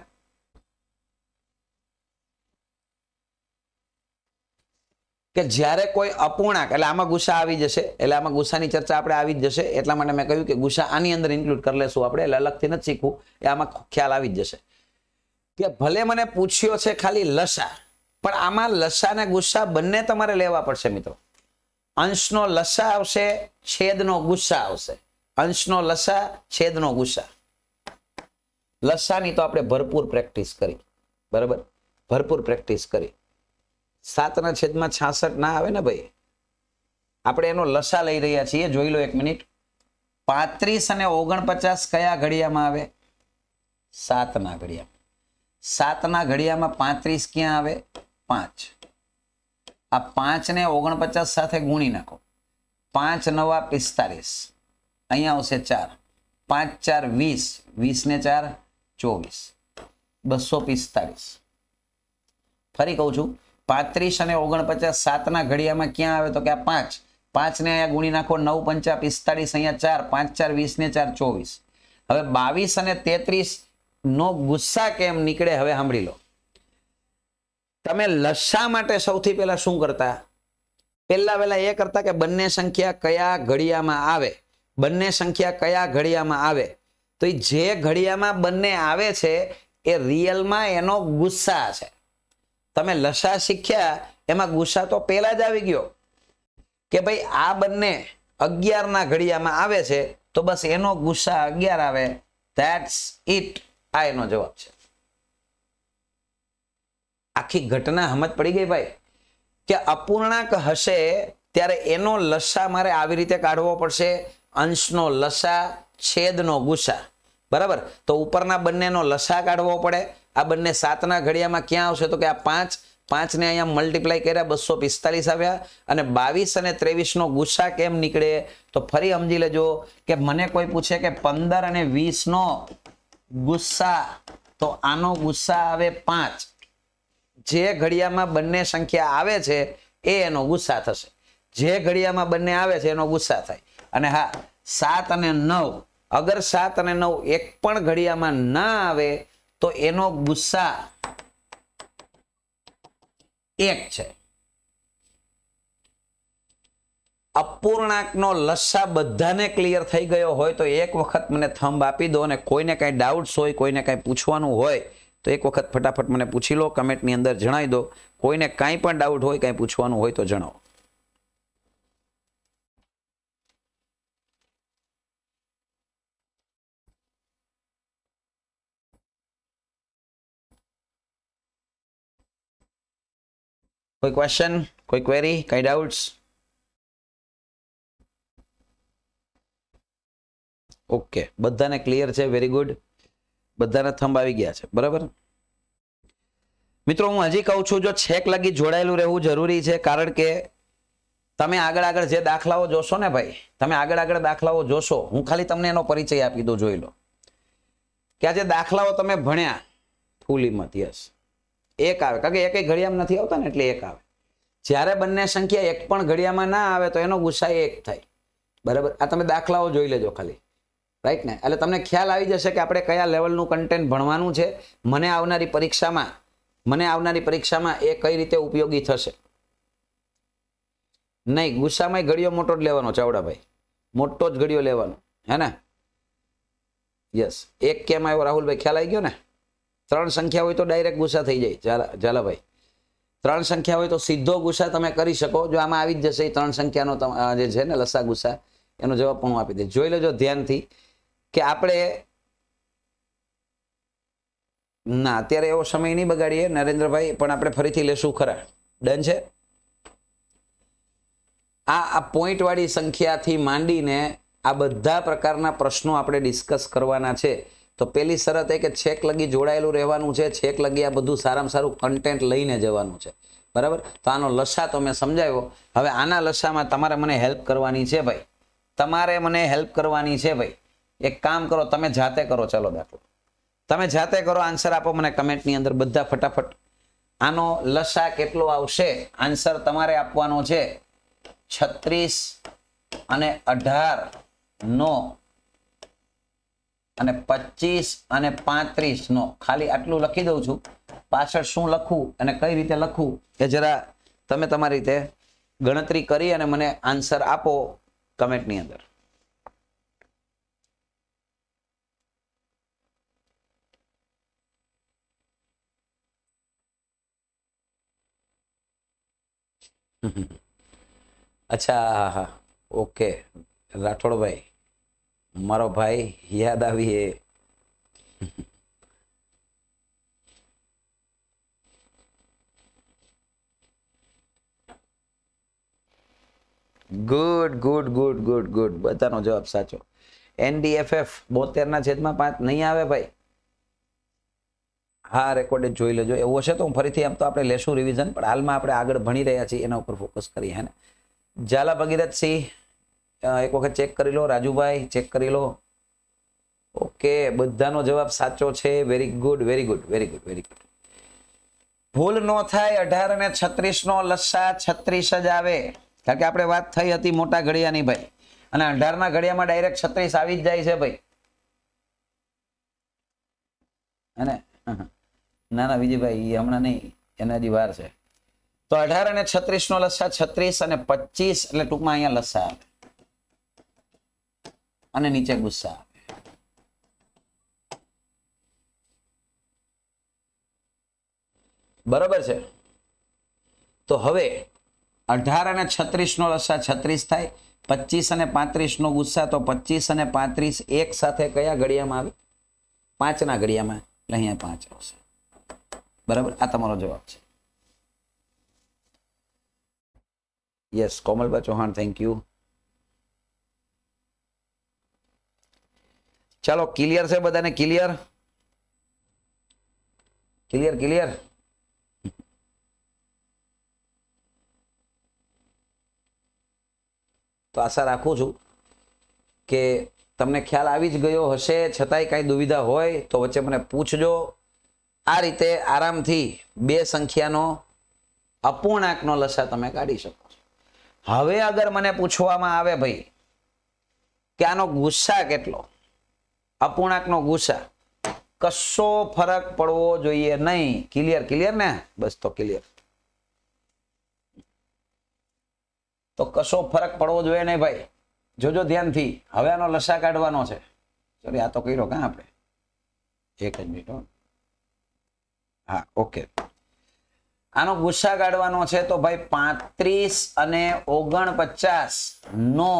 કે જ્યારે કોઈ અપૂર્ણાંક એટલે આમાં ગુસ્સા આવી જશે એટલે આમાં ગુસ્સાની ચર્ચા આપણે આવી જ જશે એટલા માટે મેં કહ્યું કે ગુસ્સા આની અંદર ઇન્ક્લુડ કરી લેશું આપણે એટલે અલગથી નથી શીખવું એ આમાં ખ્યાલ આવી જ જશે કે ભલે મને પૂછ્યો છે ખાલી લસા પણ આમાં લસા અને ગુસ્સા બંને તમારે લેવા પડશે મિત્રો અંશનો લસા આવશે છેદનો ગુસ્સા આવશે અંશનો લસા છેદનો ગુસ્સા લસાની તો આપણે ભરપૂર પ્રેક્ટિસ કરી બરાબર ભરપૂર પ્રેક્ટિસ કરી સાતના છેદમાં છાસઠ ના આવે ને ભાઈ આપણે એનો લસા લઈ રહ્યા છીએ જોઈ લો એક મિનિટ પાંત્રીસ અને ઓગણપચાસ કયા ઘડિયામાં આવે સાતના ઘડિયા સાતના ઘડિયામાં પાંત્રીસ ક્યાં આવે પાંચ આ પાંચને ઓગણપચાસ સાથે ગુણી નાખો પાંચ નવા પિસ્તાલીસ અહીંયા આવશે ચાર પાંચ ચાર વીસ વીસને ચાર ચોવીસ બસો પિસ્તાલીસ ફરી કહું છું પાંત્રીસ અને ઓગણપચાસ સાતના ઘડિયામાં ક્યાં આવે તો કે આ પાંચ પાંચને અહીંયા ગુણી નાખો નવ પંચા પિસ્તાળીસ અહીંયા ચાર પાંચ ચાર વીસ ને ચાર ચોવીસ હવે બાવીસ અને તેત્રીસ નો ગુસ્સા કેમ નીકળે હવે સાંભળી લો તમે લસ્સા માટે સૌથી પહેલા શું કરતા પહેલા વહેલા એ કરતા કે બંને સંખ્યા કયા ઘડિયામાં આવે બંને સંખ્યા કયા ઘડિયામાં આવે તો એ જે ઘડિયામાં બંને આવે છે એ રિયલમાં એનો ગુસ્સા છે તમે લસા શીખ્યા એમાં ગુસ્સા તો પહેલા જ આવી ગયો કે ભાઈ આ બંને અગિયારના ઘડિયામાં આવે છે તો બસ એનો ગુસ્સા અગિયાર આવે ધેટ્સ ઇટ આ એનો જવાબ છે આખી ઘટના સમજ પડી ગઈ ભાઈ કે અપૂર્ણાંક હશે ત્યારે એનો લસા મારે આવી રીતે કાઢવો પડશે અંશનો લસા છેદનો ગુસ્સા બરાબર તો ઉપરના બંનેનો લસા કાઢવો પડે આ બંને સાતના ઘડિયામાં ક્યાં આવશે તો કે આ પાંચ પાંચને અહીંયા મલ્ટીપ્લાય કર્યા બસો પિસ્તાલીસ આવ્યા અને બાવીસ અને ત્રેવીસનો ગુસ્સા કેમ નીકળે તો ફરી સમજી લેજો કે મને કોઈ પૂછે કે પંદર અને વીસનો ગુસ્સા તો આનો ગુસ્સા આવે પાંચ જે ઘડિયામાં બંને સંખ્યા આવે છે એ એનો ગુસ્સા થશે જે ઘડિયામાં બંને આવે છે એનો ગુસ્સા થાય અને હા સાત અને નવ અગર સાત અને નવ એક પણ ઘડિયામાં ના આવે તો એનો ગુસ્સા એક છે અપૂર્ણાંકનો લસ્સા બધાને ક્લિયર થઈ ગયો હોય તો એક વખત મને થંબ આપી દો અને કોઈને કઈ ડાઉટ્સ હોય કોઈને કઈ પૂછવાનું હોય તો એક વખત ફટાફટ મને પૂછી લો કમેન્ટની અંદર જણાવી દો કોઈને કાંઈ પણ ડાઉટ હોય કાંઈ પૂછવાનું હોય તો જણાવો કોઈ ક્વેશ્ચન કોઈ ક્વેરી કઈ ડાઉટ્સ ઓકે બધાને ક્લિયર છે વેરી ગુડ બધાના થંભ આવી ગયા છે બરાબર મિત્રો હું હજી કહું છું જો છેક લગી જોડાયેલું રહેવું જરૂરી છે કારણ કે તમે આગળ આગળ જે દાખલાઓ જોશો ને ભાઈ તમે આગળ આગળ દાખલાઓ જોશો હું ખાલી તમને એનો પરિચય આપી દઉં જોઈ લો કે આ જે દાખલાઓ તમે ભણ્યા થૂલીમત યસ એક આવે કારણ કે એક ઘડિયામાં નથી આવતા ને એટલે એક આવે જ્યારે બંને સંખ્યા એક પણ ઘડિયામાં ના આવે તો એનો ગુસ્સા એક થાય બરાબર આ તમે દાખલાઓ જોઈ લેજો ખાલી રાઈટ ને એટલે તમને ખ્યાલ આવી જશે કે આપણે કયા લેવલનું કન્ટેન્ટ ભણવાનું છે મને આવનારી પરીક્ષામાં મને આવનારી પરીક્ષામાં એ કઈ રીતે ઉપયોગી થશે નહીં ગુસ્સામાં ઘડિયો મોટો જ લેવાનો ચાવડાભાઈ મોટો જ ઘડિયો લેવાનો હે ને યસ એક કેમ આવ્યો રાહુલભાઈ ખ્યાલ આવી ગયો ને ત્રણ સંખ્યા હોય તો ડાયરેક્ટ ગુસ્સા થઈ જાય ઝાલાભાઈ ત્રણ સંખ્યા હોય તો સીધો ગુસ્સા તમે કરી શકો જો આમાં આવી જ જશે ત્રણ સંખ્યાનો જે છે ને લસા ગુસ્સા એનો જવાબ પણ આપી દઈશ જોઈ લેજો ધ્યાનથી કે આપણે ના અત્યારે એવો સમય નહીં બગાડીએ નરેન્દ્રભાઈ પણ આપણે ફરીથી લેશું ખરા ડન છે આ આ પોઈન્ટવાળી સંખ્યાથી માંડીને આ બધા પ્રકારના પ્રશ્નો આપણે ડિસ્કસ કરવાના છે તો પેલી શરત એ કે છેક લગી જોડાયેલું રહેવાનું છે છેક લગી આ બધું સારામાં સારું કન્ટેન્ટ લઈને જવાનું છે બરાબર તો આનો લસા તો મેં સમજાવ્યો હવે આના લસામાં તમારે મને હેલ્પ કરવાની છે ભાઈ તમારે મને હેલ્પ કરવાની છે ભાઈ એક કામ કરો તમે જાતે કરો ચાલો દાખલો તમે જાતે કરો આન્સર આપો મને કમેન્ટની અંદર બધા ફટાફટ આનો લસા કેટલો આવશે આન્સર તમારે આપવાનો છે છત્રીસ અને અઢાર નો અને પચીસ અને નો ખાલી આટલું લખી દઉં છું પાછળ શું લખવું અને કઈ રીતે લખવું એ જરા તમે તમારી રીતે ગણતરી કરી અને મને આન્સર આપો કમેન્ટની અંદર અચ્છા હા હા ઓકે રાઠોડભાઈ મારો ભાઈ યાદ આવી એ good good good good good બધાનો જવાબ સાચો એનડીએફએફ બોતેરના છેદમાં પાંચ નહીં આવે ભાઈ હા રેકોર્ડેડ જોઈ લેજો એવું હશે તો હું ફરીથી આમ તો આપણે લેશું રિવિઝન પણ હાલમાં આપણે આગળ ભણી રહ્યા છીએ એના ઉપર ફોકસ કરીએ હે ને ઝાલા ભગીરથસિંહ એક વખત ચેક કરી લો રાજુભાઈ ચેક કરી લો ઓકે બધાનો જવાબ સાચો છે very good very good very good very good ભૂલ નો થાય અઢાર અને છત્રીસ નો લસ્સા છત્રીસ જ આવે કારણ કે આપણે વાત થઈ હતી મોટા ઘડિયાની ભાઈ અને અઢારના ઘડિયામાં ડાયરેક્ટ છત્રીસ આવી જ જાય છે ભાઈ અને ના ના વિજયભાઈ હમણાં નહીં એના હજી વાર છે તો અઢાર અને છત્રીસ નો લસ્સા છત્રીસ અને પચીસ એટલે ટૂંકમાં અહીંયા લસ્સા આવે અને નીચે ગુસ્સા બરોબર છે તો હવે અઢાર અને છત્રીસ નો રસ્સા છત્રીસ થાય પચીસ અને પાંત્રીસ નો ગુસ્સા તો પચીસ અને પાંત્રીસ એક સાથે કયા ઘડિયામાં આવે પાંચના ઘડિયામાં એટલે અહીંયા પાંચ આવશે બરાબર આ તમારો જવાબ છે yes Komalba Chauhan thank you ચાલો ક્લિયર છે બધાને ક્લિયર ક્લિયર ક્લિયર તો આશા રાખું છું કે તમને ખ્યાલ આવી જ ગયો હશે છતાંય કાંઈ દુવિધા હોય તો વચ્ચે મને પૂછજો આ રીતે આરામથી બે સંખ્યાનો અપૂર્ણાંકનો લસા તમે કાઢી શકો હવે અગર મને પૂછવામાં આવે ભાઈ કે આનો ગુસ્સા કેટલો અપૂર્ણાંકનો ગુસ્સા કશો ફરક પડવો જોઈએ નહીં ક્લિયર ક્લિયર ને બસ તો ક્લિયર તો કશો ફરક પડવો જોઈએ નહીં ભાઈ જોજો ધ્યાનથી હવે આનો લસા કાઢવાનો છે સોરી આ તો કર્યો કાં આપણે એક જ મિનિટ હા ઓકે આનો ગુસ્સા કાઢવાનો છે તો ભાઈ પાંત્રીસ અને ઓગણપચાસ નો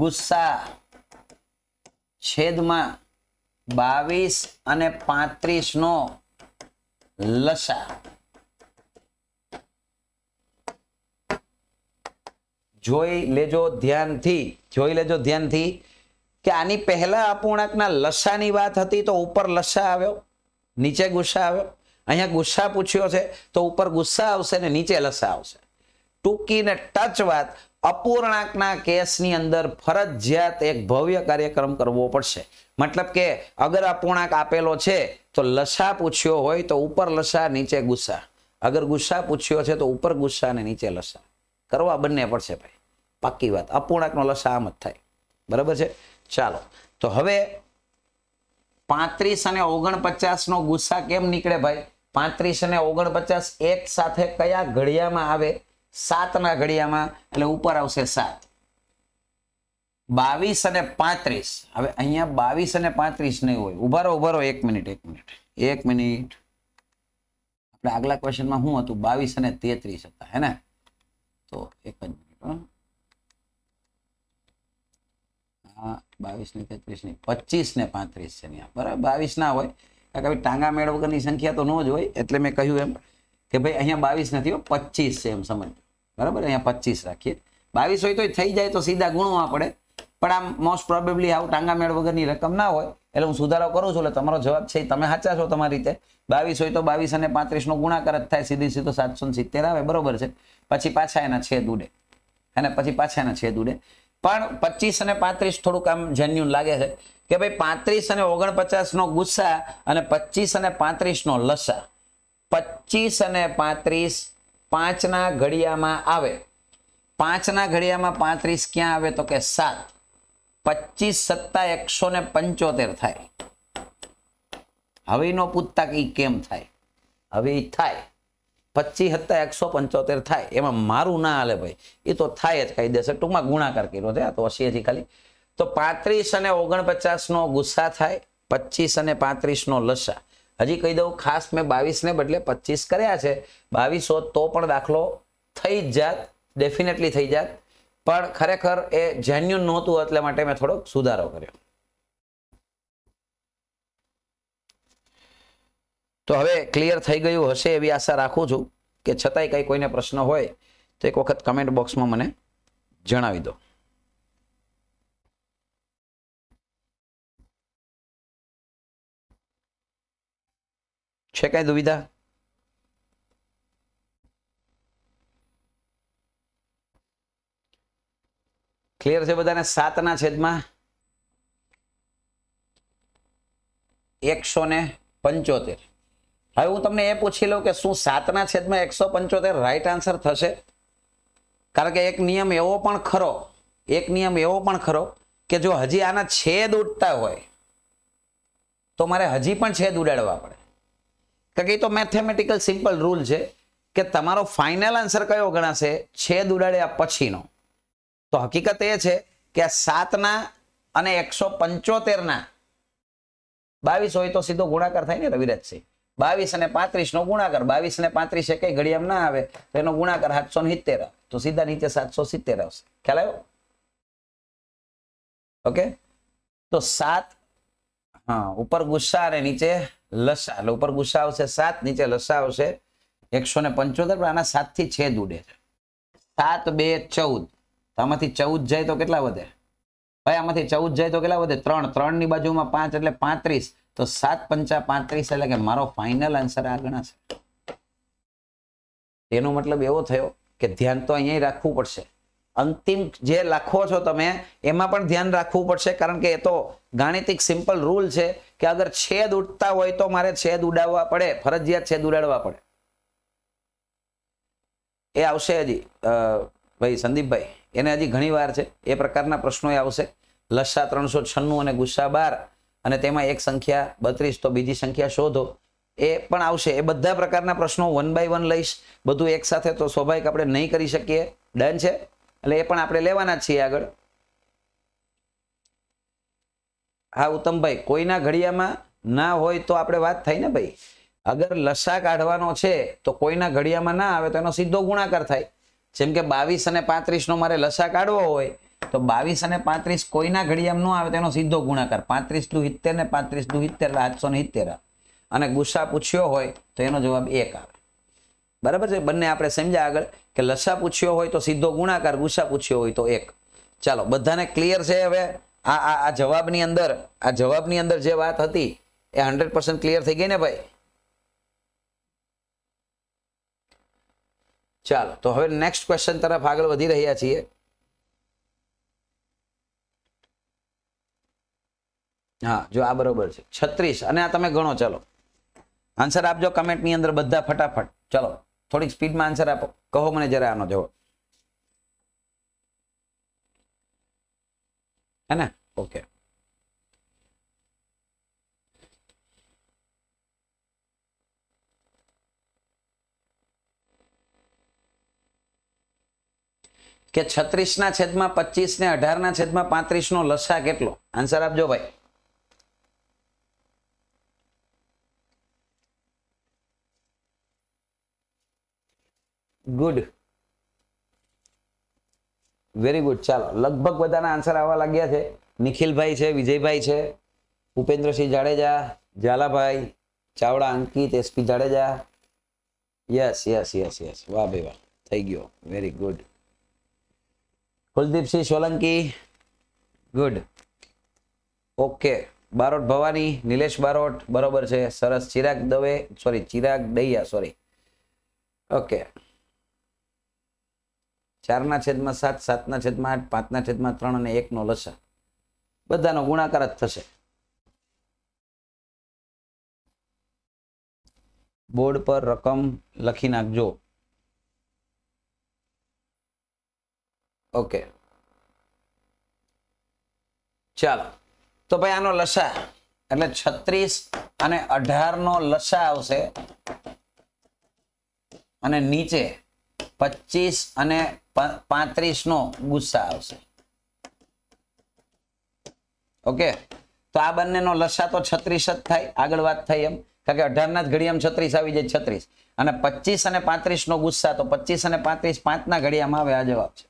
ગુસ્સા છેદમાં બાવીસ અને પાંત્રીસ નો લસા જોઈ લેજો ધ્યાનથી જોઈ લેજો ધ્યાનથી કે આની પહેલા અપૂર્ણાંકના લસાની વાત હતી તો ઉપર લસા આવ્યો નીચે ગુસ્સા આવ્યો અહીંયા ગુસ્સા પૂછ્યો છે તો ઉપર ગુસ્સા આવશે ને નીચે લસા આવશે ટૂંકી ને ટચ વાત અપૂર્ણાંકના કેસની અંદર ફરજિયાત એક ભવ્ય કાર્યક્રમ કરવો પડશે મતલબ કે અગર અપૂર્ણાંક આપેલો છે તો લસા પૂછ્યો હોય તો ઉપર લસા નીચે ગુસ્સા અગર ગુસ્સા પૂછ્યો છે તો ઉપર ગુસ્સા અને નીચે લસા કરવા બંને પડશે ભાઈ પાકી વાત અપૂર્ણાંકનો લસા આમ જ થાય બરાબર છે ચાલો તો હવે પાંત્રીસ અને ઓગણપચાસ નો ગુસ્સા કેમ નીકળે ભાઈ પાંત્રીસ અને ઓગણપચાસ એક સાથે કયા ઘડિયામાં આવે સાતના ઘડિયામાં એટલે ઉપર આવશે સાત બાવીસ અને પાંત્રીસ હવે અહીંયા બાવીસ અને પાંત્રીસ નહીં હોય ઉભારો ઉભારો એક મિનિટ એક મિનિટ એક મિનિટ આપણે આગલા ક્વેશ્ચનમાં શું હતું બાવીસ અને તેત્રીસ હતા હે ને તો એક જ મિનિટ હા બાવીસ ને તેત્રીસ નહીં પચીસ ને પાંત્રીસ છે બરાબર બાવીસ ના હોય કારણ કે ટાંગા મેળ વગરની સંખ્યા તો ન જ હોય એટલે મેં કહ્યું એમ કે ભાઈ અહીંયા બાવીસ નથી પચીસ છે એમ સમજ બરાબર અહીંયા પચીસ રાખીએ બાવીસ હોય તો થઈ જાય તો સીધા ગુણવા પડે પણ આમ મોસ્ટ પ્રોબેબલી આવું મેળ વગરની રકમ ના હોય એટલે હું સુધારો કરું છું એટલે તમારો જવાબ છે તમે સાચા છો તમારી રીતે બાવીસ હોય તો બાવીસ અને પાંત્રીસનો ગુણાકાર જ થાય સીધી સીધો સાતસો સિત્તેર આવે બરોબર છે પછી પાછા એના છેદ ઉડે અને પછી પાછા એના છેદ ઉડે પણ પચીસ અને પાંત્રીસ થોડુંક આમ જેન્યુન લાગે છે કે ભાઈ પાંત્રીસ અને ઓગણપચાસનો ગુસ્સા અને પચીસ અને પાંત્રીસનો લસા પચીસ અને પાંત્રીસ પાંચના ઘડિયામાં આવે પાંચના ઘડિયામાં પાંત્રીસ ક્યાં આવે તો કે સાત પચીસ સત્તા એકસો ને પંચોતેર થાય હવેનો પૂછતા કે કેમ થાય હવે થાય પચીસ હતા એકસો પંચોતેર થાય એમાં મારું ના હાલે ભાઈ એ તો થાય જ કહી દેશે ટૂંકમાં ગુણાકાર કર્યો છે આ તો અસીએથી ખાલી તો પાંત્રીસ અને ઓગણપચાસ નો ગુસ્સા થાય પચીસ અને પાંત્રીસ નો લસા હજી કહી દઉં ખાસ મેં બાવીસને બદલે પચીસ કર્યા છે બાવીસ હોત તો પણ દાખલો થઈ જ જાત ડેફિનેટલી થઈ જાત પણ ખરેખર એ જેન્યુન નહોતું એટલે માટે મેં થોડોક સુધારો કર્યો તો હવે ક્લિયર થઈ ગયું હશે એવી આશા રાખું છું કે છતાંય કંઈ કોઈને પ્રશ્ન હોય તો એક વખત કમેન્ટ બોક્સમાં મને જણાવી દો છે કાંઈ દુવિધા ક્લિયર છે બધાને સાતના છેદમાં એકસો ને પંચોતેર હવે હું તમને એ પૂછી લઉં કે શું સાતના છેદમાં એકસો પંચોતેર રાઈટ આન્સર થશે કારણ કે એક નિયમ એવો પણ ખરો એક નિયમ એવો પણ ખરો કે જો હજી આના છેદ ઉડતા હોય તો મારે હજી પણ છેદ ઉડાડવા પડે તો કે તો મેથેમેટિકલ સિમ્પલ રૂલ છે કે તમારો ફાઇનલ આન્સર કયો ગણાશે છેદ ઉડાડ્યા પછીનો તો હકીકત એ છે કે સાતના અને એકસો પંચોતેરના બાવીસ હોય તો સીધો ગુણાકાર થાય ને રવિરાજસિંહ બાવીસ અને પાંત્રીસ નો ગુણાકાર બાવીસ અને પાંત્રીસ કઈ ઘડિયામ ના આવે તો એનો ગુણાકાર સાતસો સિત્તેર તો સીધા નીચે સાતસો સિત્તેર આવશે ખ્યાલ આવ્યો ઓકે તો સાત હા ઉપર ગુસ્સા અને નીચે લસા એટલે ઉપર ગુસ્સા આવશે સાત નીચે લસા આવશે એકસો ને પંચોતેર પણ આના સાતથી છેદ ઉડે છે સાત બે ચૌદ આમાંથી ચૌદ જાય તો કેટલા વધે ભાઈ આમાંથી ચૌદ જાય તો કેટલા વધે ત્રણ ત્રણની બાજુમાં પાંચ એટલે પાંત્રીસ તો સાત પંચા પાંત્રીસ એટલે કે મારો ફાઇનલ આન્સર આ ગણાશે તેનો મતલબ એવો થયો કે ધ્યાન તો અહીંયા રાખવું પડશે અંતિમ જે લખો છો તમે એમાં પણ ધ્યાન રાખવું પડશે કારણ કે એ તો ગાણિતિક સિમ્પલ રૂલ છે કે અગર છેદ ઉડતા હોય તો મારે છેદ ઉડાવવા પડે ફરજિયાત છેદ ઉડાડવા પડે એ આવશે હજી ભાઈ સંદીપભાઈ એને હજી ઘણી વાર છે એ પ્રકારના પ્રશ્નો આવશે લસ્સા ત્રણસો છન્નું અને ગુસ્સા બાર અને તેમાં એક સંખ્યા બત્રીસ તો બીજી સંખ્યા શોધો એ પણ આવશે એ બધા પ્રકારના પ્રશ્નો વન બાય વન લઈશ બધું એકસાથે તો સ્વાભાવિક આપણે નહીં કરી શકીએ ડન છે એટલે એ પણ આપણે લેવાના છીએ આગળ હા ઉત્તમભાઈ કોઈના ઘડિયામાં ના હોય તો આપણે વાત થઈ ને ભાઈ અગર લસા કાઢવાનો છે તો કોઈના ઘડિયામાં ના આવે તો એનો સીધો ગુણાકાર થાય જેમ કે બાવીસ અને પાંત્રીસનો મારે લસા કાઢવો હોય તો બાવીસ અને પાંત્રીસ કોઈના ઘડિયામાં ન આવે તો એનો સીધો ગુણાકાર પાંત્રીસ દુ સિત્તેર ને પાંત્રીસ દુ સિત્તેર આઠસો ને અને ગુસ્સા પૂછ્યો હોય તો એનો જવાબ એક આવે બરાબર છે બંને આપણે સમજ્યા આગળ કે લસા પૂછ્યો હોય તો સીધો ગુણાકાર ગુસ્સા પૂછ્યો હોય તો એક ચાલો બધાને ક્લિયર છે હવે આ આ જવાબની અંદર આ જવાબની અંદર જે વાત હતી એ હંડ્રેડ પર્સન્ટ ક્લિયર થઈ ગઈ ને ભાઈ ચાલો તો હવે નેક્સ્ટ ક્વેશ્ચન તરફ આગળ વધી રહ્યા છીએ હા જો આ બરોબર છે છત્રીસ અને આ તમે ગણો ચાલો આન્સર આપજો કમેન્ટની અંદર બધા ફટાફટ ચાલો થોડીક સ્પીડમાં આન્સર આપો કહો મને જરા આનો જવાબ હે ને ઓકે કે છત્રીસના છેદમાં પચીસ ને અઢાર ના છેદમાં પાંત્રીસ નો લસા કેટલો આન્સર આપજો ભાઈ ગુડ વેરી ગુડ ચાલો લગભગ બધાના આન્સર આવવા લાગ્યા છે નિખિલભાઈ છે વિજયભાઈ છે ઉપેન્દ્રસિંહ જાડેજા ઝાલાભાઈ Chavda Ankit SP Jadeja yes yes yes yes વાહ બે વાહ થઈ ગયો very good Kuldeepsinh Solanki good okay Barot Bhavani Nilesh Barot બરોબર છે સરસ Chirag Dave sorry Chirag Daiya sorry okay ચારના છેદમાં સાત સાતના છેદમાં આઠ પાંચના છેદમાં ત્રણ અને એકનો લસા બધાનો ગુણાકાર જ થશે બોર્ડ પર રકમ લખી નાખજો ઓકે ચાલો તો ભાઈ આનો લસા એટલે છત્રીસ અને અઢાર નો લસા આવશે અને નીચે પચીસ અને પાંત્રીસ નો ગુસ્સા આવશે ઓકે તો આ બંનેનો લસા તો છત્રીસ જ થાય આગળ વાત થઈ એમ કારણ કે અઢારના જ ઘડિયામાં છત્રીસ આવી જાય છત્રીસ અને પચીસ અને પાંત્રીસ નો ગુસ્સા તો પચીસ અને પાંત્રીસ પાંચના ઘડિયામાં આવે આ જવાબ છે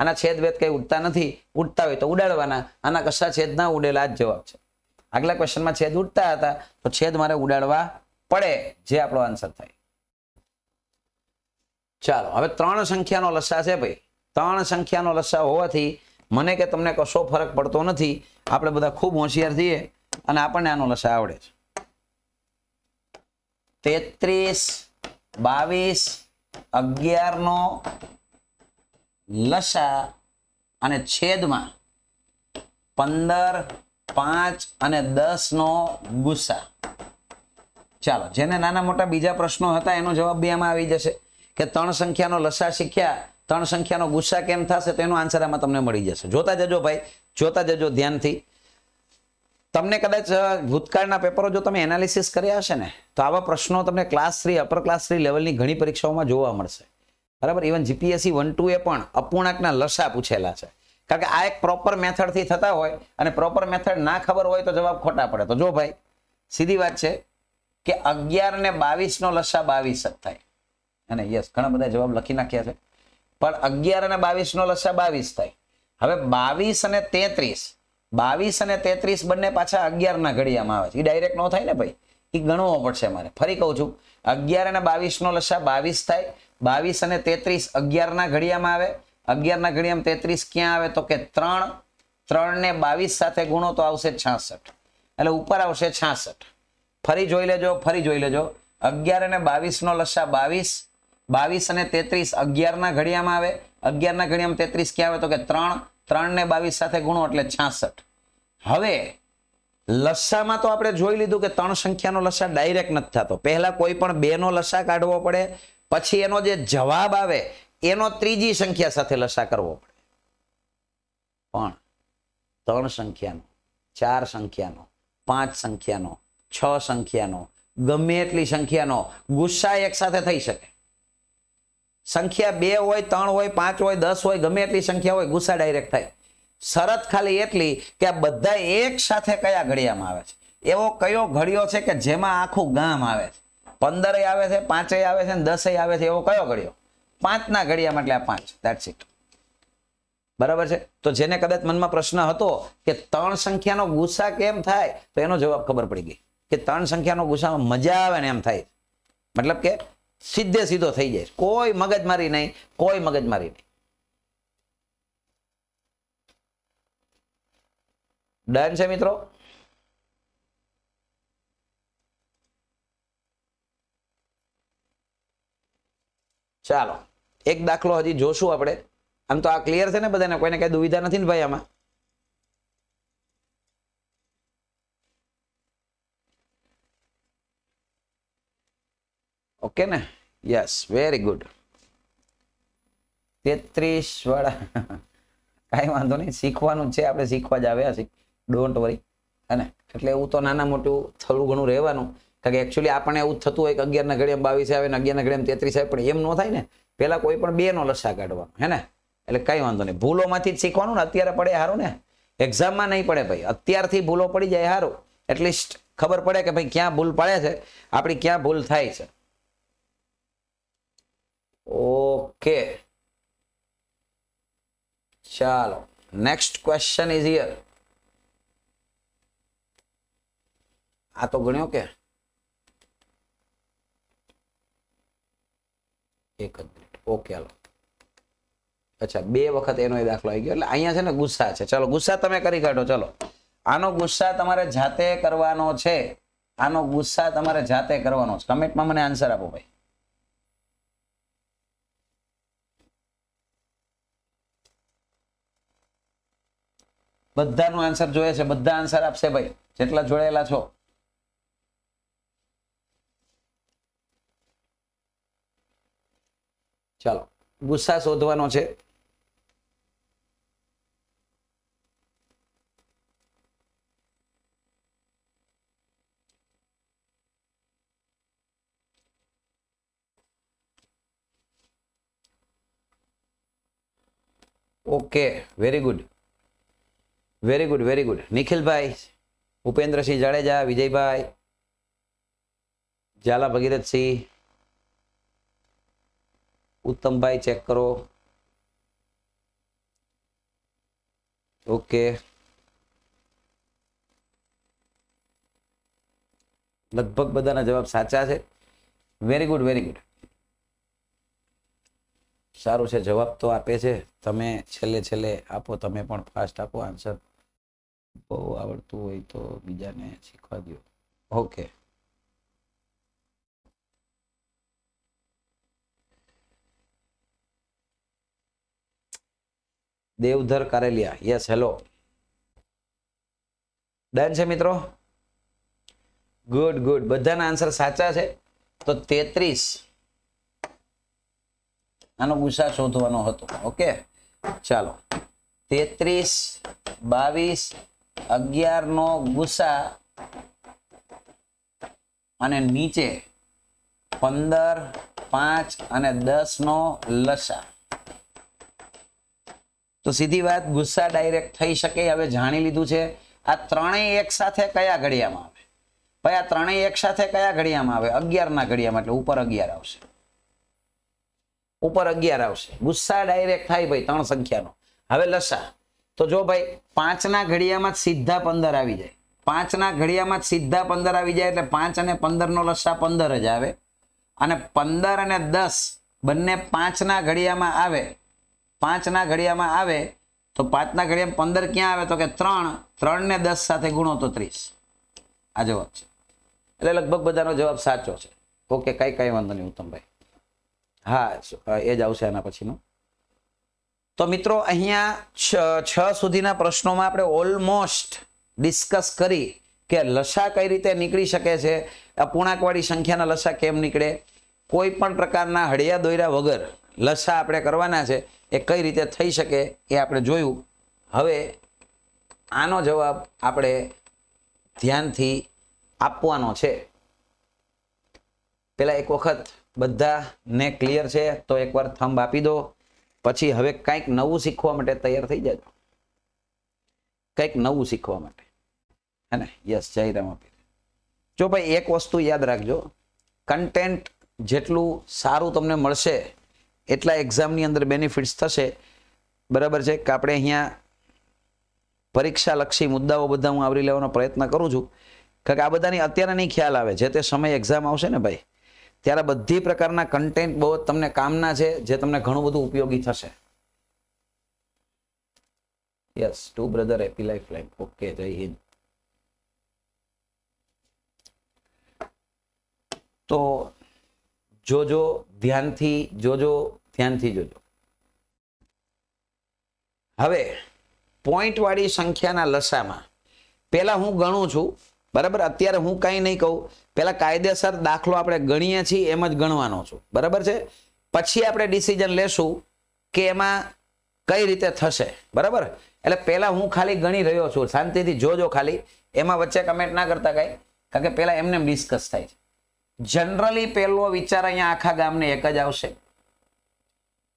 આના છેદવેદ કઈ ઉડતા નથી ઉડતા હોય તો ઉડાડવાના આના કશા છેદ ના ઉડેલા આ જ જવાબ છે આગલા ક્વેશ્ચનમાં છેદ ઉડતા હતા તો છેદ મારે ઉડાડવા પડે જે આપણો આન્સર થાય ચાલો હવે ત્રણ સંખ્યાનો લસ્સા છે ભાઈ ત્રણ સંખ્યાનો લસ્સા હોવાથી મને કે તમને કશો ફરક પડતો નથી આપણે બધા ખૂબ હોશિયાર થઈએ અને આપણને આનો લસ્સા આવડે છે તેત્રીસ બાવીસ અગિયાર નો લસા અને છેદમાં પંદર પાંચ અને દસ નો ગુસ્સા ચાલો જેને નાના મોટા બીજા પ્રશ્નો હતા એનો જવાબ બી આમાં આવી જશે કે ત્રણ સંખ્યાનો લસા શીખ્યા ત્રણ સંખ્યાનો ગુસ્સા કેમ થશે તો એનો આન્સર આમાં તમને મળી જશે જોતા જજો ભાઈ જોતા જજો ધ્યાનથી તમને કદાચ ભૂતકાળના પેપરો જો તમે એનાલિસિસ કર્યા હશે ને તો આવા પ્રશ્નો તમને class three upper class three લેવલની ઘણી પરીક્ષાઓમાં જોવા મળશે બરાબર ઇવન જીપીએસસી વન ટુ એ પણ અપૂર્ણાંકના લસા પૂછેલા છે કારણ કે આ એક પ્રોપર મેથડથી થતા હોય અને પ્રોપર મેથડ ના ખબર હોય તો જવાબ ખોટા પડે તો જો ભાઈ સીધી વાત છે કે અગિયાર ને બાવીસનો લસા બાવીસ જ થાય અને યસ ઘણા બધા જવાબ લખી નાખ્યા છે પણ અગિયાર અને બાવીસ નો લસા બાવીસ થાય હવે બાવીસ અને તેત્રીસ બાવીસ અને તેત્રીસ બંને પાછા અગિયારના ઘડિયામાં આવે છે એ ડાયરેક્ટ નો થાય ને ભાઈ એ ગણવો પડશે મારે ફરી કહું છું અગિયાર અને બાવીસનો લસા બાવીસ થાય બાવીસ અને તેત્રીસ અગિયારના ઘડિયામાં આવે અગિયારના ઘડિયામાં તેત્રીસ ક્યાં આવે તો કે ત્રણ ત્રણને બાવીસ સાથે ગુણો તો આવશે છાસઠ એટલે ઉપર આવશે છાસઠ ફરી જોઈ લેજો ફરી જોઈ લેજો અગિયાર અને બાવીસનો લસા બાવીસ બાવીસ અને તેત્રીસ અગિયારના ઘડિયામાં આવે અગિયારના ઘડિયામાં તેત્રીસ ક્યાં આવે તો કે ત્રણ ત્રણ ને બાવીસ સાથે ગુણો એટલે છાસઠ હવે લસ્સામાં તો આપણે જોઈ લીધું કે ત્રણ સંખ્યાનો લસા ડાયરેક્ટ નથી થતો પહેલા કોઈ પણ બે નો લસ્સા કાઢવો પડે પછી એનો જે જવાબ આવે એનો ત્રીજી સંખ્યા સાથે લસા કરવો પડે પણ ત્રણ સંખ્યાનો ચાર સંખ્યાનો પાંચ સંખ્યાનો છ સંખ્યાનો ગમે એટલી સંખ્યાનો ગુસ્સા એક સાથે થઈ શકે સંખ્યા બે હોય ત્રણ હોય પાંચ હોય દસ હોય ગમે એટલી સંખ્યા હોય ગુસ્સા ડાયરેક્ટ થાય શરત ખાલી એટલી કે આ બધા એક સાથે કયા ઘડિયામાં આવે છે એવો કયો ઘડિયો છે કે જેમાં આખું ગામ આવે છે પંદરે આવે છે પાંચે આવે છે દસે આવે છે એવો કયો ઘડિયો પાંચના ઘડિયામાં એટલે આ પાંચ દેટ્સ ઇટ બરાબર છે તો જેને કદાચ મનમાં પ્રશ્ન હતો કે ત્રણ સંખ્યાનો ગુસ્સા કેમ થાય તો એનો જવાબ ખબર પડી ગઈ કે ત્રણ સંખ્યાનો ગુસ્સામાં મજા આવે ને એમ થાય મતલબ કે સીધે સીધો થઈ જાય કોઈ મગજમારી નહીં કોઈ મગજમારી નહીં ડન છે મિત્રો ચાલો એક દાખલો હજી જોશું આપણે આમ તો આ ક્લિયર છે ને બધાને કોઈને કઈ દુવિધા નથી ને ભાઈ આમાં ઓકે ને યસ વેરી ગુડ તેત્રીસ વાળા કાંઈ વાંધો નહીં શીખવાનું છે આપણે શીખવા જ આવ્યા છીએ ડોન્ટ વરી અને એટલે એવું તો નાના મોટું થોડું ઘણું રહેવાનું કારણ કે એકચ્યુઅલી આપણે એવું થતું હોય કે અગિયારના ઘડી એમ બાવીસ આવે ને અગિયાર ઘડી એમ તેત્રીસ આવે પણ એમ ન થાય ને પહેલાં કોઈ પણ બે નો લસા કાઢવાનો હે ને એટલે કંઈ વાંધો નહીં ભૂલોમાંથી જ શીખવાનું ને અત્યારે પડે સારું ને એક્ઝામમાં નહીં પડે ભાઈ અત્યારથી ભૂલો પડી જાય સારું એટલીસ્ટ ખબર પડે કે ભાઈ ક્યાં ભૂલ પડે છે આપણી ક્યાં ભૂલ થાય છે ઓકે ચાલો નેક્સ્ટ ક્વેશ્ચન ઇઝ યર આ તો ગણ્યો કે એક જ મિનિટ ઓકે હાલો અચ્છા બે વખત એનો એ દાખલો આવી ગયો એટલે અહીંયા છે ને ગુસ્સા છે ચલો ગુસ્સા તમે કરી કાઢો ચલો આનો ગુસ્સા તમારે જાતે કરવાનો છે આનો ગુસ્સા તમારે જાતે કરવાનો છે કમેન્ટમાં મને આન્સર આપો ભાઈ બધાનો આન્સર જોઈએ છે બધા આન્સર આપશે ભાઈ જેટલા જોડાયેલા છો ચાલો ગુસ્સા શોધવાનો છે okay very good very good very good નિખિલભાઈ ઉપેન્દ્રસિંહ જાડેજા વિજયભાઈ ઝાલા ભગીરથસિંહ ઉત્તમભાઈ ચેક કરો ઓકે લગભગ બધાના જવાબ સાચા છે વેરી ગુડ વેરી ગુડ સારું છે જવાબ તો આપે છે તમે છેલ્લે છેલ્લે આપો તમે પણ ફાસ્ટ આપો આન્સર બહુ આવડતું હોય તો બીજાને શીખવા દો okay Devdhar Kareliya yes hello done છે મિત્રો ગુડ ગુડ બધાના આન્સર સાચા છે તો તેત્રીસ આનો ગુસા શોધવાનો હતો ઓકે ચાલો તેત્રીસ બાવીસ અગિયાર નો ગુસા અને નીચે પંદર પાંચ અને દસ નો લસા તો સીધી વાત ગુસ્સા ડાયરેક્ટ થઈ શકે હવે જાણી લીધું છે આ ત્રણેય એક સાથે કયા ઘડિયામાં આવે ભાઈ આ ત્રણેય એક સાથે કયા ઘડિયામાં આવે અગિયારના ઘડિયામાં એટલે ઉપર અગિયાર આવશે ઉપર અગિયાર આવશે ગુસ્સા ડાયરેક્ટ થાય ભાઈ ત્રણ સંખ્યાનો હવે લસા તો જો ભાઈ પાંચના ઘડિયામાં સીધા પંદર આવી જાય પાંચના ઘડિયામાં સીધા પંદર આવી જાય એટલે પાંચ અને પંદરનો લસ્સા પંદર જ આવે અને પંદર અને દસ બંને પાંચના ઘડિયામાં આવે પાંચના ઘડિયામાં આવે તો પાંચના ઘડિયામાં પંદર ક્યાં આવે તો કે ત્રણ ત્રણ ને દસ સાથે ગુણો તો ત્રીસ આ જવાબ છે એટલે લગભગ બધાનો જવાબ સાચો છે ઓકે કઈ કઈ વાંધો નહીં ઉત્તમભાઈ હા એ જ આવશે આના પછીનું તો મિત્રો અહીંયા છ સુધીના પ્રશ્નોમાં આપણે ઓલમોસ્ટ ડિસ્કસ કરી કે લસા કઈ રીતે નીકળી શકે છે અપૂર્ણાંકવાળી સંખ્યાના લસા કેમ નીકળે કોઈ પણ પ્રકારના હળિયા દોયરા વગર લસા આપણે કરવાના છે એ કઈ રીતે થઈ શકે એ આપણે જોયું હવે આનો જવાબ આપણે ધ્યાનથી આપવાનો છે પેલા એક વખત બધાને ક્લિયર છે તો એકવાર થંભ આપી દો પછી હવે કંઈક નવું શીખવા માટે તૈયાર થઈ જાય કંઈક નવું શીખવા માટે હે ને યસ જયરામ આપી જો ભાઈ એક વસ્તુ યાદ રાખજો કન્ટેન્ટ જેટલું સારું તમને મળશે એટલા એક્ઝામની અંદર બેનિફિટ્સ થશે બરાબર છે કે આપણે અહીંયા પરીક્ષાલક્ષી મુદ્દાઓ બધા હું આવરી લેવાનો પ્રયત્ન કરું છું કારણ કે આ બધાની અત્યારે નહીં ખ્યાલ આવે જે તે સમય એક્ઝામ આવશે ને ભાઈ ત્યારે બધી પ્રકારના કન્ટેન્ટ બહુ તમને કામના છે જે તમને ઘણું બધું ઉપયોગી થશે yes to brother happy life life okay Jai Hind તો જોજો ધ્યાનથી જોજો ધ્યાનથી જોજો હવે પોઈન્ટવાળી સંખ્યાના લસામાં પેલા હું ગણું છું બરાબર અત્યારે હું કાંઈ નહીં કહું પહેલાં કાયદેસર દાખલો આપણે ગણીએ છીએ એમ જ ગણવાનો છું બરાબર છે પછી આપણે ડિસિઝન લેશું કે એમાં કઈ રીતે થશે બરાબર એટલે પહેલાં હું ખાલી ગણી રહ્યો છું શાંતિથી જોજો ખાલી એમાં વચ્ચે કમેન્ટ ના કરતા કાંઈ કારણ કે પહેલાં એમને ડિસ્કસ થાય છે જનરલી પહેલો વિચાર અહીંયા આખા ગામને એક જ આવશે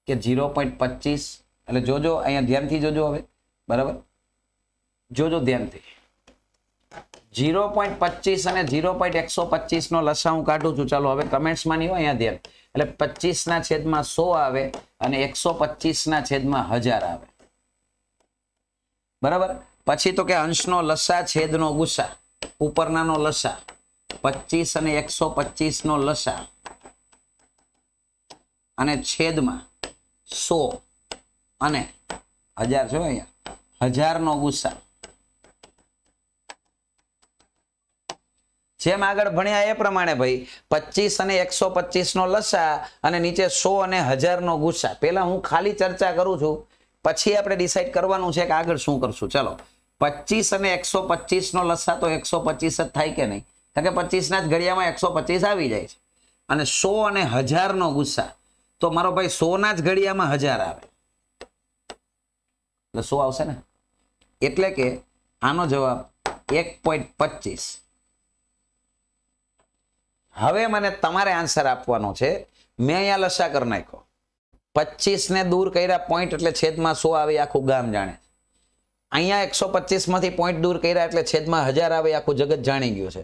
કે ઝીરો પોઈન્ટ પચીસ એટલે જોજો અહીંયા ધ્યાનથી જોજો હવે બરાબર જોજો ધ્યાનથી જીરો પોઈન્ટ પચીસ અને જીરો પોઈન્ટ એકસો નો લસા હું કાઢું છું ચાલો હવે કમેન્ટ્સમાં નહીં હોય અહીંયા ધ્યાન એટલે પચીસના છેદમાં સો આવે અને એકસો પચીસના છેદમાં હજાર આવે બરાબર પછી તો કે અંશનો લસા છેદનો ગુસા ઉપરનાનો લસા પચીસ અને એકસો નો લસા અને છેદમાં સો અને હજાર જો અહીંયા હજારનો ગુસ્સા જેમ આગળ ભણ્યા એ પ્રમાણે ભાઈ પચીસ અને એકસો નો લસા અને નીચે સો અને હજારનો ગુસ્સા પહેલા હું ખાલી ચર્ચા કરું છું પછી આપણે ડિસાઈડ કરવાનું છે કે આગળ શું કરશું ચલો પચીસ અને એકસો નો લસા તો એકસો જ થાય કે નહીં કારણ કે પચીસના જ ઘડિયામાં એકસો આવી જાય છે અને સો અને હજારનો ગુસ્સા તો મારો ભાઈ સોના જ ઘડિયામાં હજાર આવે એટલે સો આવશે ને એટલે કે આનો જવાબ એક પોઈન્ટ પચીસ હવે મને તમારે આન્સર આપવાનો છે મેં અહીંયા લસા કરી નાખ્યો પચીસને દૂર કર્યા પોઈન્ટ એટલે છેદમાં સો આવે આખું ગામ જાણે અહીંયા એકસો પચીસમાંથી પોઈન્ટ દૂર કર્યા એટલે છેદમાં હજાર આવે આખું જગત જાણી ગયું છે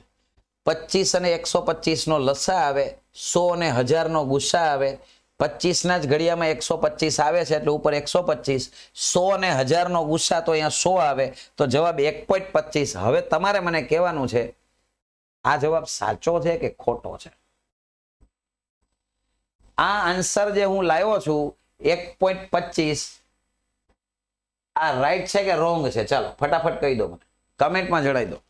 પચીસ અને એકસો પચીસનો લસા આવે સો અને હજારનો ગુસ્સા આવે પચીસના જ ઘડિયામાં એકસો પચીસ આવે છે એટલે ઉપર એકસો પચીસ સો અને હજારનો ગુસ્સા તો અહીંયા સો આવે તો જવાબ એક પોઈન્ટ પચીસ હવે તમારે મને કહેવાનું છે આ જવાબ સાચો છે કે ખોટો છે આ આન્સર જે હું લાવ્યો છું એક પોઈન્ટ પચીસ આ રાઈટ છે કે રોંગ છે ચાલો ફટાફટ કહી દો મને કમેન્ટમાં જણાવી દો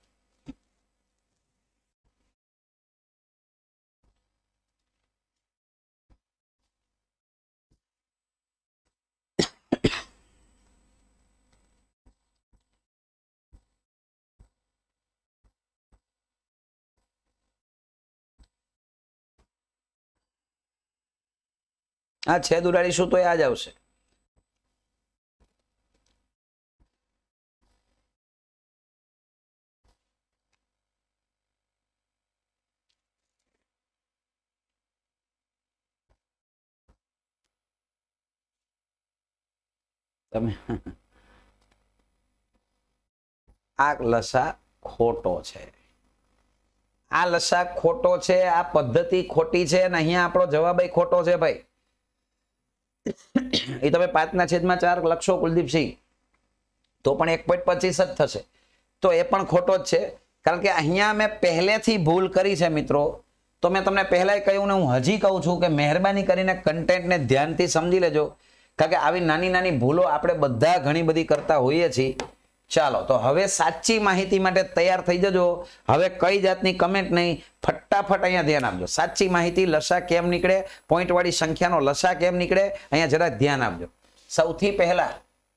આ છેદ ઉડાડીશું તો એ આ જ આવશે તમે આ લસા ખોટો છે આ લસા ખોટો છે આ પદ્ધતિ ખોટી છે અને અહીંયા આપણો જવાબ ખોટો છે ભાઈ એ તમે પાંચના છેદમાં ચાર લખશો કુલદીપસિંહ તો પણ એક પોઈન્ટ પચીસ જ થશે તો એ પણ ખોટો જ છે કારણ કે અહીંયા મેં પહેલેથી ભૂલ કરી છે મિત્રો તો મેં તમને પહેલાંય કહ્યું ને હું હજી કહું છું કે મહેરબાની કરીને કન્ટેન્ટને ધ્યાનથી સમજી લેજો કારણ કે આવી નાની નાની ભૂલો આપણે બધા ઘણી બધી કરતા હોઈએ છીએ ચાલો તો હવે સાચી માહિતી માટે તૈયાર થઈ જજો હવે કઈ જાતની કમેન્ટ નહીં ફટાફટ અહીંયા ધ્યાન આપજો સાચી માહિતી લસા કેમ નીકળે પોઈન્ટવાળી સંખ્યાનો લસા કેમ નીકળે અહીંયા જરા ધ્યાન આપજો સૌથી પહેલા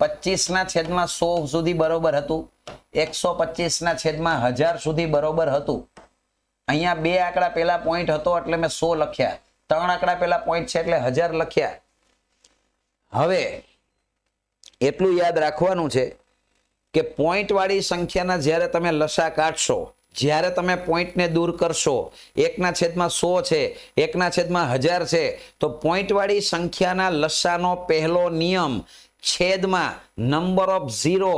પચીસના છેદમાં સો સુધી બરોબર હતું એકસો પચીસના છેદમાં હજાર સુધી બરોબર હતું અહીંયા બે આંકડા પહેલા પોઈન્ટ હતો એટલે મેં સો લખ્યા ત્રણ આંકડા પહેલા પોઈન્ટ છે એટલે હજાર લખ્યા હવે એટલું યાદ રાખવાનું છે કે પોઈન્ટવાળી સંખ્યાના જ્યારે તમે લસા કાઢશો જ્યારે તમે પોઈન્ટને દૂર કરશો એકના છેદમાં સો છે એકના છેદમાં હજાર છે તો પોઈન્ટવાળી સંખ્યાના લસાનો પહેલો નિયમ છેદમાં નંબર ઓફ ઝીરો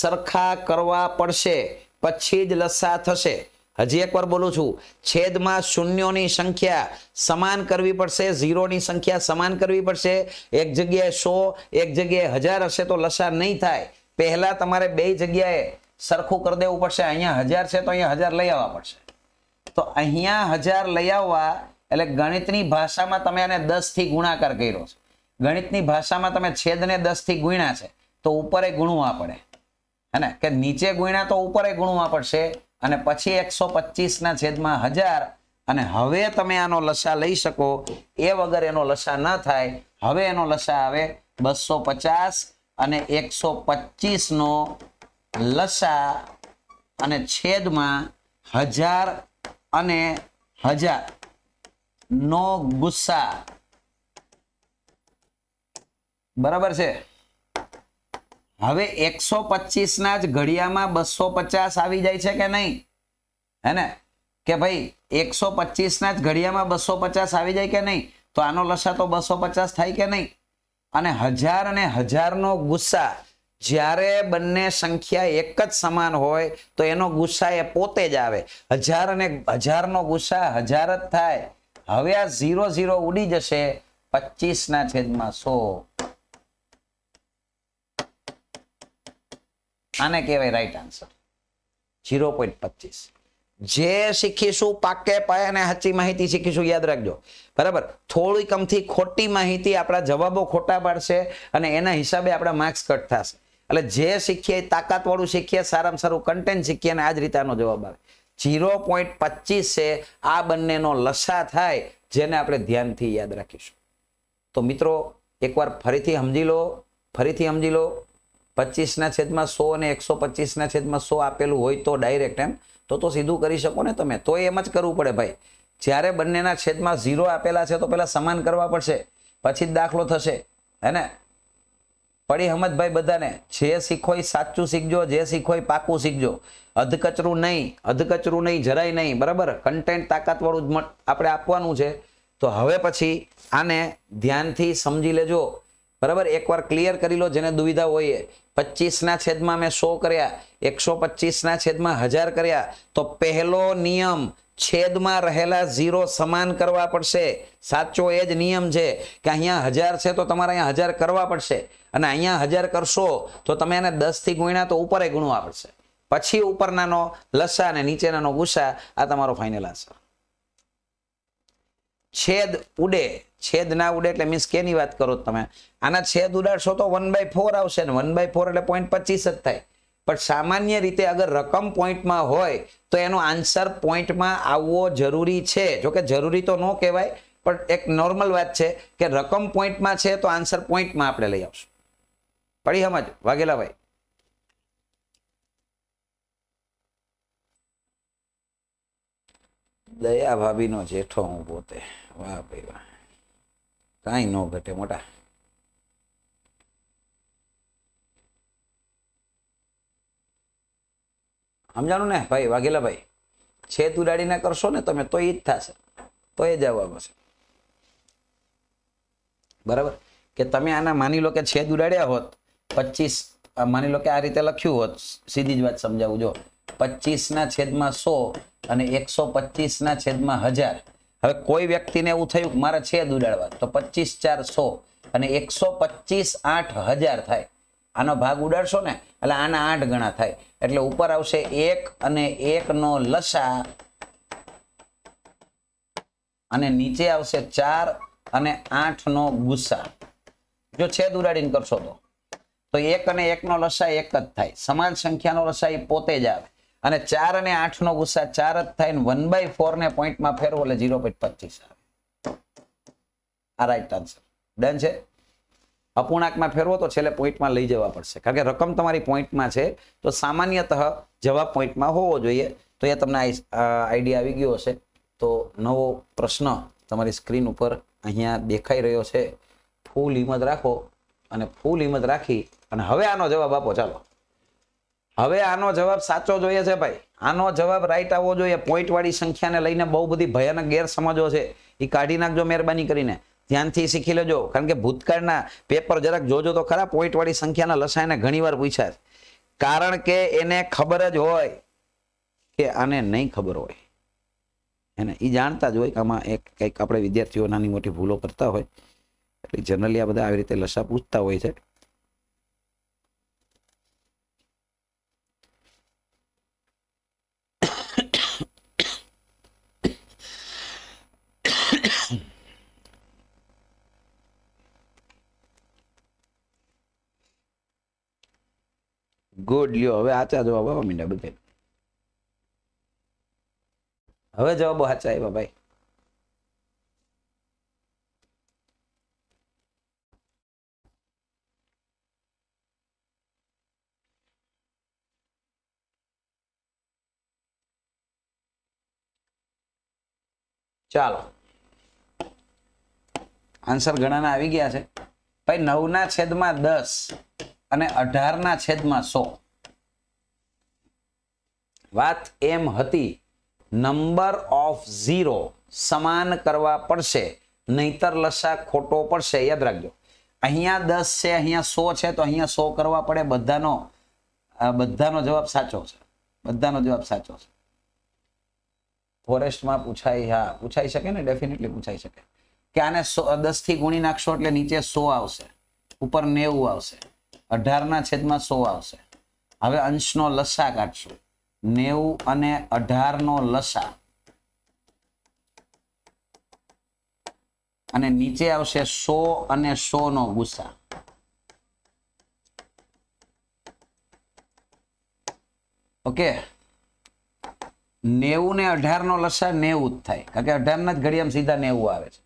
સરખા કરવા પડશે પછી જ લસા થશે હજી એકવાર બોલું છું છેદમાં શૂન્યોની સંખ્યા સમાન કરવી પડશે ઝીરોની સંખ્યા સમાન કરવી પડશે એક જગ્યાએ સો એક જગ્યાએ હજાર હશે તો લસા નહીં થાય પહેલા તમારે બે જગ્યાએ સરખું કરી દેવું પડશે અહીંયા હજાર છે તો અહીંયા હજાર લઈ આવવા પડશે તો અહીંયા હજાર લઈ આવવા એટલે ગણિતની ભાષામાં તમે આને દસ થી ગુણાકાર કર્યો છે ગણિતની ભાષામાં તમે છેદને થી ગુણ્યા છે તો ઉપર એ ગુણવા પડે હે કે નીચે ગુણ્યા તો ઉપરે ગુણવા પડશે અને પછી એકસો પચીસના છેદમાં હજાર અને હવે તમે આનો લસા લઈ શકો એ વગર એનો લસા ન થાય હવે એનો લસા આવે બસો પચાસ અને એકસો પચીસનો લસા અને છેદમાં હજાર અને હજાર નો ગુસ્સા બરાબર છે હવે એકસો પચીસના જ ઘડિયામાં બસો પચાસ આવી જાય છે કે નહીં હે ને કે ભાઈ એકસો પચીસના જ ઘડિયામાં બસો પચાસ આવી જાય કે નહીં તો આનો લસા તો બસો પચાસ થાય કે નહીં અને હજાર અને હજારનો ગુસ્સા જ્યારે બંને સંખ્યા એક જ સમાન હોય તો એનો ગુસ્સા એ પોતે જ આવે હજાર અને હજારનો ગુસ્સા હજાર જ થાય હવે આ ઝીરો ઝીરો ઉડી જશે પચીસ ના છેદમાં સો આને કહેવાય રાઈટ આન્સર ઝીરો પોઈન્ટ પચીસ જે શીખીશું પાકે અને સાચી માહિતી શીખીશું યાદ રાખજો બરાબર થોડી કમથી ખોટી માહિતી આપણા જવાબો ખોટા પાડશે અને એના હિસાબે આપણા માર્ક્સ કટ થશે એટલે જે શીખીએ તાકાતવાળું શીખીએ સારામાં સારું કન્ટેન્ટ શીખીએ અને આ જ રીતે આનો જવાબ આવે જીરો પોઈન્ટ પચીસ છે આ બંનેનો લસા થાય જેને આપણે ધ્યાનથી યાદ રાખીશું તો મિત્રો એકવાર ફરીથી સમજી લો ફરીથી સમજી લો પચીસના છેદમાં સો અને એકસો પચીસના છેદમાં સો આપેલું હોય તો ડાયરેક્ટ એમ તો તો સીધું કરી શકો ને તમે તો એમ જ કરવું પડે ભાઈ જ્યારે બંનેના છેદમાં ઝીરો આપેલા છે તો પહેલાં સમાન કરવા પડશે પછી જ દાખલો થશે હે પડી હમત ભાઈ બધાને જે શીખો સાચું શીખજો જે શીખો એ પાકું શીખજો અધકચરું નહીં અધકચરું નહીં જરાય નહીં બરાબર કન્ટેન્ટ તાકાતવાળું જ આપણે આપવાનું છે તો હવે પછી આને ધ્યાનથી સમજી લેજો બરાબર એકવાર ક્લિયર કરી લો જેને દુવિધા હોય પચીસના છેદમાં મેં સો કર્યા એકસો પચીસના છેદમાં હજાર કર્યા તો પહેલો નિયમ છેદમાં રહેલા ઝીરો સમાન કરવા પડશે સાચો એ જ નિયમ છે કે અહીંયા હજાર છે તો તમારે અહીંયા હજાર કરવા પડશે અને અહીંયા હજાર કરશો તો તમે એને દસથી ગુણ્યા તો ઉપરે ગુણવા પડશે પછી ઉપરનાનો લસા અને નીચેનાનો ગુસ્સા આ તમારો ફાઇનલ આન્સર છેદ ઉડે છેદ ના ઉડે એટલે મીન્સ કેની વાત કરો તમે આના છેદ ઉડાડશો તો વન બાય ફોર આવશે ને વન બાય ફોર એટલે પોઈન્ટ પચીસ જ થાય પણ સામાન્ય રીતે અગર રકમ પોઈન્ટમાં હોય તો એનો આન્સર પોઈન્ટમાં આવવો જરૂરી છે જોકે જરૂરી તો ન કહેવાય પણ એક નોર્મલ વાત છે કે રકમ પોઈન્ટમાં છે તો આન્સર પોઈન્ટમાં આપણે લઈ આવશું પડી સમજ વાઘેલાભાઈ દયા ભાભીનો જેઠો હું પોતે વાહ ભાઈ વાહ કાંઈ ન ઘટે મોટા સમજાણું ને ભાઈ વાઘેલા ભાઈ છેદ ઉડાડીને કરશો ને તમે તો એ જ થશે તો એ જ આવવામાં બરાબર કે તમે આના માની લો કે છેદ ઉડાડ્યા હોત પચીસ માની લો કે આ રીતે લખ્યું હોત સીધી જ વાત સમજાવું જો પચીસના છેદમાં સો અને એકસો પચીસના છેદમાં હજાર હવે કોઈ વ્યક્તિને એવું થયું મારે છેદ ઉડાડવા તો પચીસ ચાર સો અને એકસો પચીસ આઠ હજાર થાય આનો ભાગ ઉડાડશો ને એટલે આના આઠ ગણા થાય એટલે ઉપર આવશે એક અને એકનો લસા અને નીચે આવશે ચાર અને આઠનો ગુસ્સા જો છેદ ઉડાડીને કરશો તો એક અને એક નો લસા એક જ થાય સમાન સંખ્યાનો એ પોતે જ આવે અને ચાર અને આઠ નો ગુસ્સા ચાર જ થાય ને વન બાય ફોર ને પોઈન્ટમાં ફેરવો એટલે ઝીરો પોઈન્ટ પચીસ આવે આ રાઈટ આન્સર ડન છે અપૂર્ણાંકમાં ફેરવો તો છેલ્લે પોઈન્ટમાં લઈ જવા પડશે કારણ કે રકમ તમારી પોઈન્ટમાં છે તો સામાન્યતઃ જવાબ પોઈન્ટમાં હોવો જોઈએ તો એ તમને આઈડિયા આવી ગયો હશે તો નવો પ્રશ્ન તમારી સ્ક્રીન ઉપર અહીંયા દેખાઈ રહ્યો છે ફૂલ હિંમત રાખો અને ફૂલ હિંમત રાખી અને હવે આનો જવાબ આપો ચાલો હવે આનો જવાબ સાચો જોઈએ છે ભાઈ આનો જવાબ રાઈટ આવવો જોઈએ વાળી સંખ્યાને લઈને બહુ બધી ભયાનક ગેરસમજો છે એ કાઢી નાખજો મહેરબાની કરીને ધ્યાનથી શીખી લેજો કારણ કે ભૂતકાળના પેપર જરાક જોજો તો ખરા પોઈન્ટવાળી સંખ્યાના લસાયને ઘણીવાર પૂછાય કારણ કે એને ખબર જ હોય કે આને નહીં ખબર હોય એને એ જાણતા જ હોય કે આમાં એક કંઈક આપણે વિદ્યાર્થીઓ નાની મોટી ભૂલો કરતા હોય એટલે જનરલી આ બધા આવી રીતે લસા પૂછતા હોય છે ગુડ લ્યો હવે સાચા જવાબ આવવા મીંડા બધે હવે જવાબો સાચા આવ્યા ભાઈ ચાલો આન્સર ઘણાના આવી ગયા છે ભાઈ નવના છેદમાં દસ અને અઢારના છેદમાં સો વાત એમ હતી નંબર ઓફ ઝીરો સમાન કરવા પડશે નહીતર લસા ખોટો પડશે યાદ રાખજો અહીંયા દસ છે અહીંયા સો છે તો અહીંયા સો કરવા પડે બધાનો બધાનો જવાબ સાચો છે બધાનો જવાબ સાચો છે ફોરેસ્ટમાં પૂછાય હા પૂછાઈ શકે ને ડેફિનેટલી પૂછાઈ શકે કે આને સો દસથી ગુણી નાખશો એટલે નીચે સો આવશે ઉપર નેવું આવશે અઢારના છેદમાં સો આવશે હવે અંશનો લસા કાઢશું નેવું અને અઢાર નો લસા અને નીચે આવશે સો અને સો નો ગુસા ઓકે નેવું ને અઢાર નો લસા નેવું જ થાય કારણ કે ના જ ઘડિયામાં સીધા નેવું આવે છે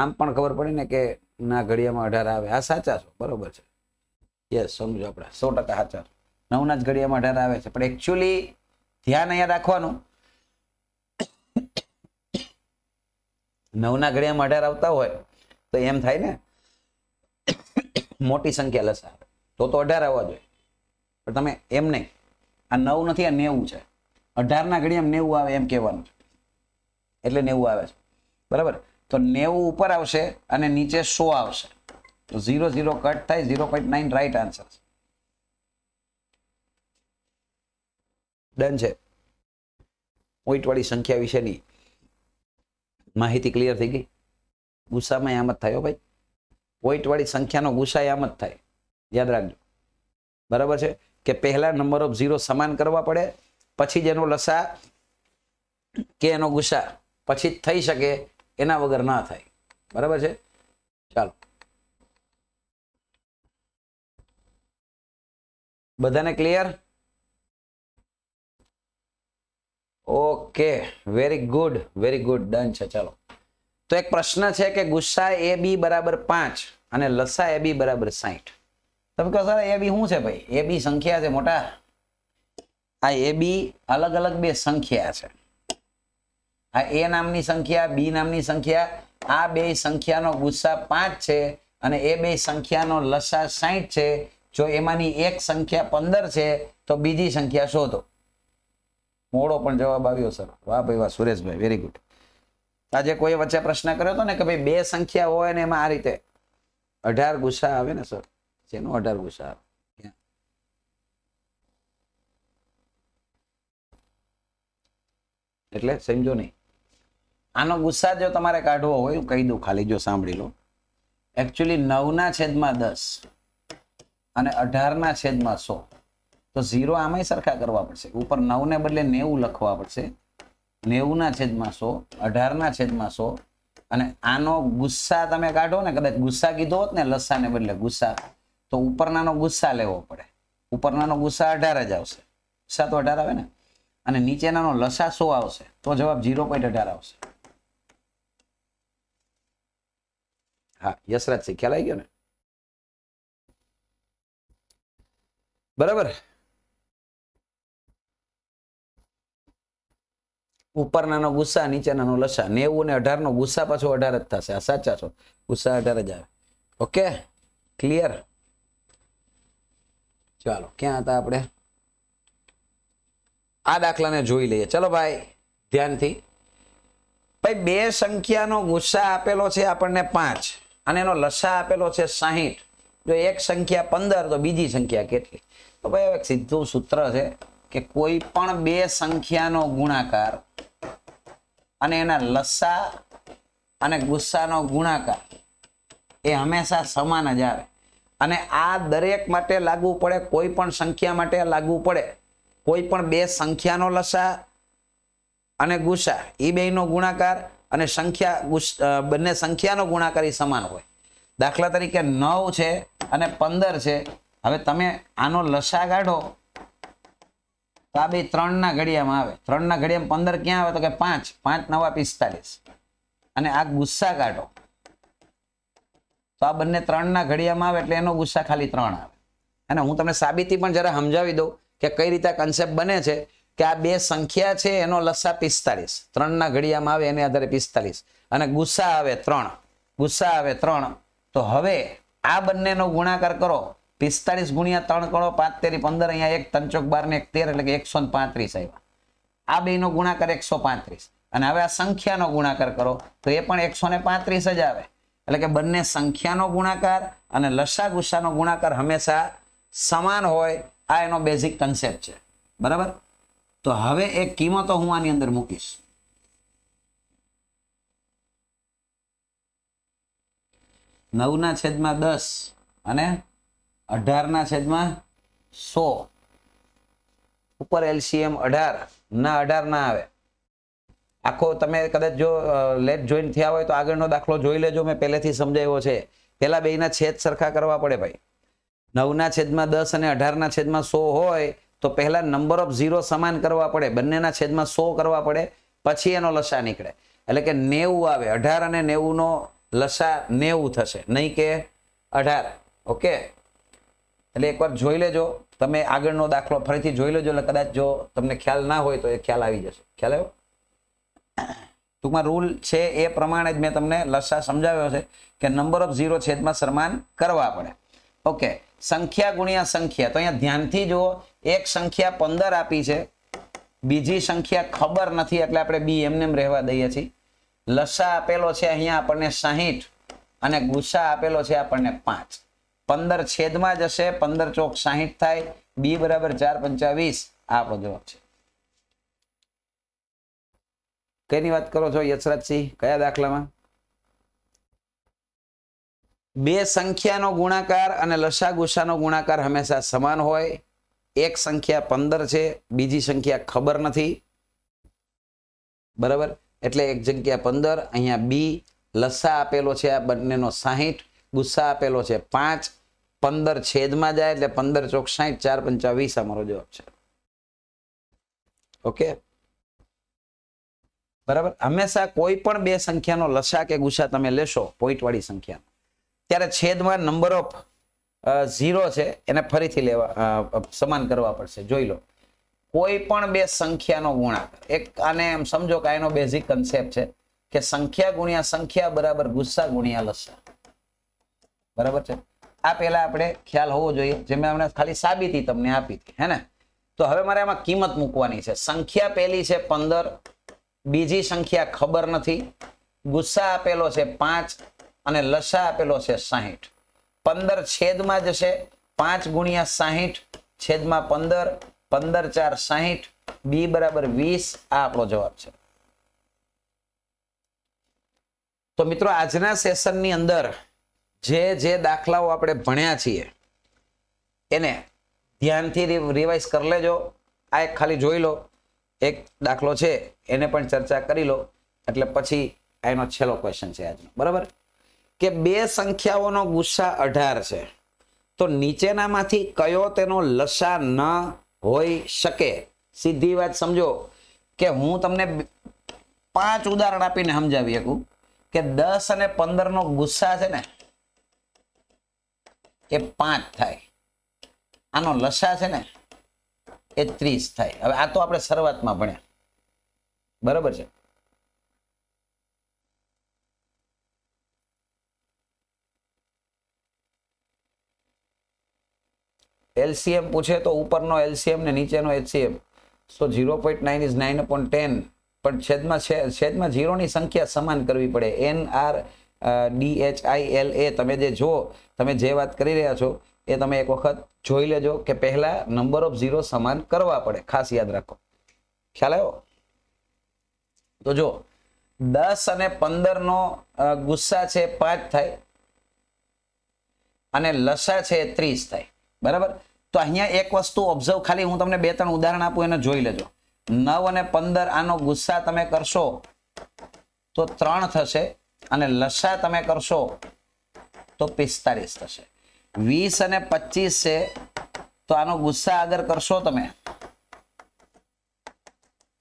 આમ પણ ખબર પડી ને કે ના ઘડિયામાં અઢાર આવે આ સાચા છો બરોબર છે યસ સમજો આપણે સો ટકા સાચા નવના જ ઘડિયામાં અઢાર આવે છે પણ એકચ્યુઅલી ધ્યાન અહીંયા રાખવાનું નવના ઘડિયામાં અઢાર આવતા હોય તો એમ થાય ને મોટી સંખ્યા લસા તો તો અઢાર આવવા જોઈએ પણ તમે એમ નહીં આ નવ નથી આ નેવું છે અઢારના ઘડિયામાં નેવું આવે એમ કહેવાનું એટલે નેવું આવે છે બરાબર તો નેવું ઉપર આવશે અને નીચે સો આવશે તો ઝીરો ઝીરો કટ થાય zero point nine right answer done છે પોઈન્ટવાળી સંખ્યા વિશેની માહિતી ક્લિયર થઈ ગઈ ગુસ્સામાં આમ જ થયો ભાઈ પોઈન્ટવાળી સંખ્યાનો ગુસ્સા આમ જ થાય યાદ રાખજો બરાબર છે કે પહેલા નંબર ઓફ ઝીરો સમાન કરવા પડે પછી જ એનો લસા કે એનો ગુસ્સા પછી થઈ શકે એના વગર ના થાય બરાબર છે ચાલો બધાને clear okay very good very good done છે ચાલો તો એક પ્રશ્ન છે કે ગુસ્સા એ બી બરાબર પાંચ અને લસા એ બી બરાબર સાહીઠ તમે કહો સર એ બી શું છે ભાઈ એ બી સંખ્યા છે મોટા આ એ બી અલગ અલગ બે સંખ્યા છે આ એ નામની સંખ્યા બી નામની સંખ્યા આ બે સંખ્યાનો ગુસ્સા પાંચ છે અને એ બે સંખ્યાનો લસા સાહીઠ છે જો એમાંની એક સંખ્યા પંદર છે તો બીજી સંખ્યા શોધો મોડો પણ જવાબ આવ્યો સર વાહ ભાઈ વાહ સુરેશભાઈ વેરી ગુડ આજે કોઈ વચ્ચે પ્રશ્ન કર્યો હતો ને કે ભાઈ બે સંખ્યા હોય ને એમાં આ રીતે અઢાર ગુસ્સા આવે ને સર જેનો અઢાર ગુસ્સા આવે એટલે સમજો નહીં આનો ગુસ્સા જો તમારે કાઢવો હોય હું કહી દઉં ખાલી જો સાંભળી લો એકચ્યુઅલી નવના છેદમાં દસ અને અઢારના છેદમાં સો તો ઝીરો આમાંય સરખા કરવા પડશે ઉપર નવને બદલે નેવું લખવા પડશે નેવુંના છેદમાં સો અઢારના છેદમાં સો અને આનો ગુસ્સા તમે કાઢો ને કદાચ ગુસ્સા કીધો હોત ને લસ્સાને બદલે ગુસ્સા તો ઉપરનાનો ગુસ્સા લેવો પડે ઉપરનાનો ગુસ્સા અઢાર જ આવશે ગુસ્સા તો અઢાર આવે ને અને નીચેનાનો લસા સો આવશે તો જવાબ ઝીરો પોઈન્ટ અઢાર આવશે હા યશરાજસિંહ ખ્યાલ આવી ગયો ને બરાબર ઉપરનાનો ગુસ્સા નીચેનાનો લસા નેવું ને નો ગુસ્સા પાછો અઢાર જ થશે આ સાચા છો ગુસ્સા અઢાર જ આવે ઓકે ક્લિયર ચાલો ક્યાં હતા આપણે આ દાખલાને જોઈ લઈએ ચલો ભાઈ ધ્યાનથી ભાઈ બે સંખ્યાનો ગુસ્સા આપેલો છે આપણને પાંચ અને એનો લસા આપેલો છે સાહીઠ જો એક સંખ્યા પંદર તો બીજી સંખ્યા કેટલી તો ભાઈ હવે સીધું સૂત્ર છે કે કોઈ પણ બે સંખ્યાનો ગુણાકાર અને એના લસા અને ગુસ્સાનો ગુણાકાર એ હંમેશા સમાન જ આવે અને આ દરેક માટે લાગુ પડે કોઈ પણ સંખ્યા માટે લાગુ પડે કોઈ પણ બે સંખ્યાનો લસા અને ગુસ્સા એ બેનો ગુણાકાર અને સંખ્યા બંને સંખ્યાનો ગુણાકાર એ સમાન હોય દાખલા તરીકે નવ છે અને પંદર છે હવે તમે આનો લસા કાઢો તો આ બે ત્રણના ઘડિયામાં આવે ત્રણના ઘડિયામાં પંદર ક્યાં આવે તો કે પાંચ પાંચ નવા પિસ્તાલીસ અને આ ગુસ્સા કાઢો તો આ બંને ત્રણના ઘડિયામાં આવે એટલે એનો ગુસ્સા ખાલી ત્રણ આવે અને હું તમને સાબિતી પણ જરા સમજાવી દઉં કે કઈ રીતે કન્સેપ્ટ બને છે કે આ બે સંખ્યા છે એનો લસા પિસ્તાલીસ ત્રણના ઘડિયામાં આવે એને આધારે પિસ્તાલીસ અને ગુસ્સા આવે ત્રણ ગુસ્સા આવે ત્રણ તો હવે આ બંનેનો ગુણાકાર કરો પિસ્તાળીસ ગુણ્યા ત્રણ ગણો પાંચ તેરી પંદર અહીંયા એક ત્રણ ચોક બાર ને એક તેર એટલે કે એકસો ને પાંત્રીસ આવ્યા આ નો ગુણાકાર એકસો પાંત્રીસ અને હવે આ સંખ્યાનો ગુણાકાર કરો તો એ પણ એકસો ને પાંત્રીસ જ આવે એટલે કે બંને સંખ્યાનો ગુણાકાર અને લસા ગુસ્સાનો ગુણાકાર હંમેશા સમાન હોય આ એનો બેઝિક કન્સેપ્ટ છે બરાબર તો હવે એક કિંમતો હું આની અંદર મૂકીશ નવના છેદમાં દસ અને અઢારના છેદમાં સો ઉપર એલસીએમ અઢાર ના અઢાર ના આવે આખો તમે કદાચ જો લેટ જોઈન થયા હોય તો આગળનો દાખલો જોઈ લેજો મેં પહેલેથી સમજાવ્યો છે પહેલાં બેના છેદ સરખા કરવા પડે ભાઈ નવના છેદમાં દસ અને અઢારના છેદમાં સો હોય તો પહેલાં નંબર ઓફ ઝીરો સમાન કરવા પડે બંનેના છેદમાં સો કરવા પડે પછી એનો લસા નીકળે એટલે કે નેવું આવે અઢાર અને નેવુંનો લસા નેવું થશે નહીં કે અઢાર ઓકે એટલે એકવાર જોઈ લેજો તમે આગળનો દાખલો ફરીથી જોઈ લેજો એટલે કદાચ જો તમને ખ્યાલ ના હોય તો એ ખ્યાલ આવી જશે ખ્યાલ આવ્યો ટૂંકમાં રૂલ છે એ પ્રમાણે જ મેં તમને લસ્સા સમજાવ્યો છે કે નંબર ઓફ ઝીરો છેદમાં સરમાન કરવા પડે ઓકે સંખ્યા ગુણ્યા સંખ્યા તો અહીંયા ધ્યાનથી જુઓ એક સંખ્યા પંદર આપી છે બીજી સંખ્યા ખબર નથી એટલે આપણે બી એમને એમ રહેવા દઈએ છીએ લસા આપેલો છે અહીંયા આપણને સાહીઠ અને ગુસ્સા આપેલો છે આપણને પાંચ પંદર છેદમાં જશે પંદર ચોક સાહીઠ થાય બી બરાબર ચાર પંચાવીસ આ આપણો છે કઈની વાત કરો છો યશરાજસિંહ કયા દાખલામાં બે સંખ્યાનો ગુણાકાર અને લસા ગુસાનો ગુણાકાર હંમેશા સમાન હોય એક સંખ્યા પંદર છે બીજી સંખ્યા ખબર નથી બરાબર એટલે એક જગ્યા પંદર અહીંયા બી લસા આપેલો છે આ બંનેનો સાહીઠ ગુસ્સા આપેલો છે પાંચ પંદર છેદમાં જાય એટલે પંદર ચોક સાહીઠ ચાર પંચા અમારો જવાબ છે ઓકે બરાબર હંમેશા કોઈ પણ બે સંખ્યાનો લસા કે ગુસા તમે લેશો પોઈન્ટ વાળી સંખ્યા ત્યારે છેદમાં નંબર ઓફ ઝીરો છે એને ફરીથી લેવા સમાન કરવા પડશે જોઈ લો કોઈ પણ બે સંખ્યાનો ગુણાક એક આને એમ સમજો કે એનો બેઝિક કન્સેપ્ટ છે કે સંખ્યા ગુણ્યા સંખ્યા બરાબર ગુસ્સા ગુણ્યા લસા બરાબર છે આ પહેલા આપણે ખ્યાલ હોવો જોઈએ જે મેં હમણાં ખાલી સાબિતી તમને આપી હતી હે ને તો હવે મારે આમાં કિંમત મૂકવાની છે સંખ્યા પહેલી છે પંદર બીજી સંખ્યા ખબર નથી ગુસ્સા આપેલો છે પાંચ અને લસા આપેલો છે સાહીઠ પંદર છેદમાં જશે પાંચ ગુણ્યા સાહીઠ છેદમાં પંદર પંદર ચાર સાહીઠ બી બરાબર વીસ આ આપણો જવાબ છે તો મિત્રો આજના સેશનની અંદર જે જે દાખલાઓ આપણે ભણ્યા છીએ એને ધ્યાનથી રિવાઇઝ કરી લેજો આ એક ખાલી જોઈ લો એક દાખલો છે એને પણ ચર્ચા કરી લો એટલે પછી આ એનો છેલ્લો ક્વેશ્ચન છે આજનો બરાબર કે બે સંખ્યાઓનો ગુસ્સા અઢાર છે તો નીચેનામાંથી કયો તેનો લસા ન હોઈ શકે સીધી વાત સમજો કે હું તમને પાંચ ઉદાહરણ આપીને સમજાવી શકું કે દસ અને પંદરનો ગુસ્સા છે ને એ પાંચ થાય આનો લસા છે ને એ ત્રીસ થાય હવે આ તો આપણે શરૂઆતમાં ભણ્યા બરાબર છે એલસીએમ પૂછે તો ઉપરનો એલસીએમ ને નીચેનો HCM so zero point nine is nine upon ten પણ છેદમાં છેદમાં ઝીરોની સંખ્યા સમાન કરવી પડે N R D H I L A તમે જે જો તમે જે વાત કરી રહ્યા છો એ તમે એક વખત જોઈ લેજો કે પહેલા નંબર ઓફ ઝીરો સમાન કરવા પડે ખાસ યાદ રાખો ખ્યાલ આવ્યો તો જો દસ અને પંદર નો ગુસ્સા છે પાંચ થાય અને લસા છે ત્રીસ થાય બરાબર તો અહીંયા એક વસ્તુ ઓબ્ઝર્વ ખાલી હું તમને બે ત્રણ ઉદાહરણ આપું એને જોઈ લેજો નવ અને પંદર આનો ગુસ્સા તમે કરશો તો ત્રણ થશે અને લસા તમે કરશો તો પિસ્તાલીસ થશે વીસ અને પચીસ છે તો આનો ગુસ્સા આગળ કરશો તમે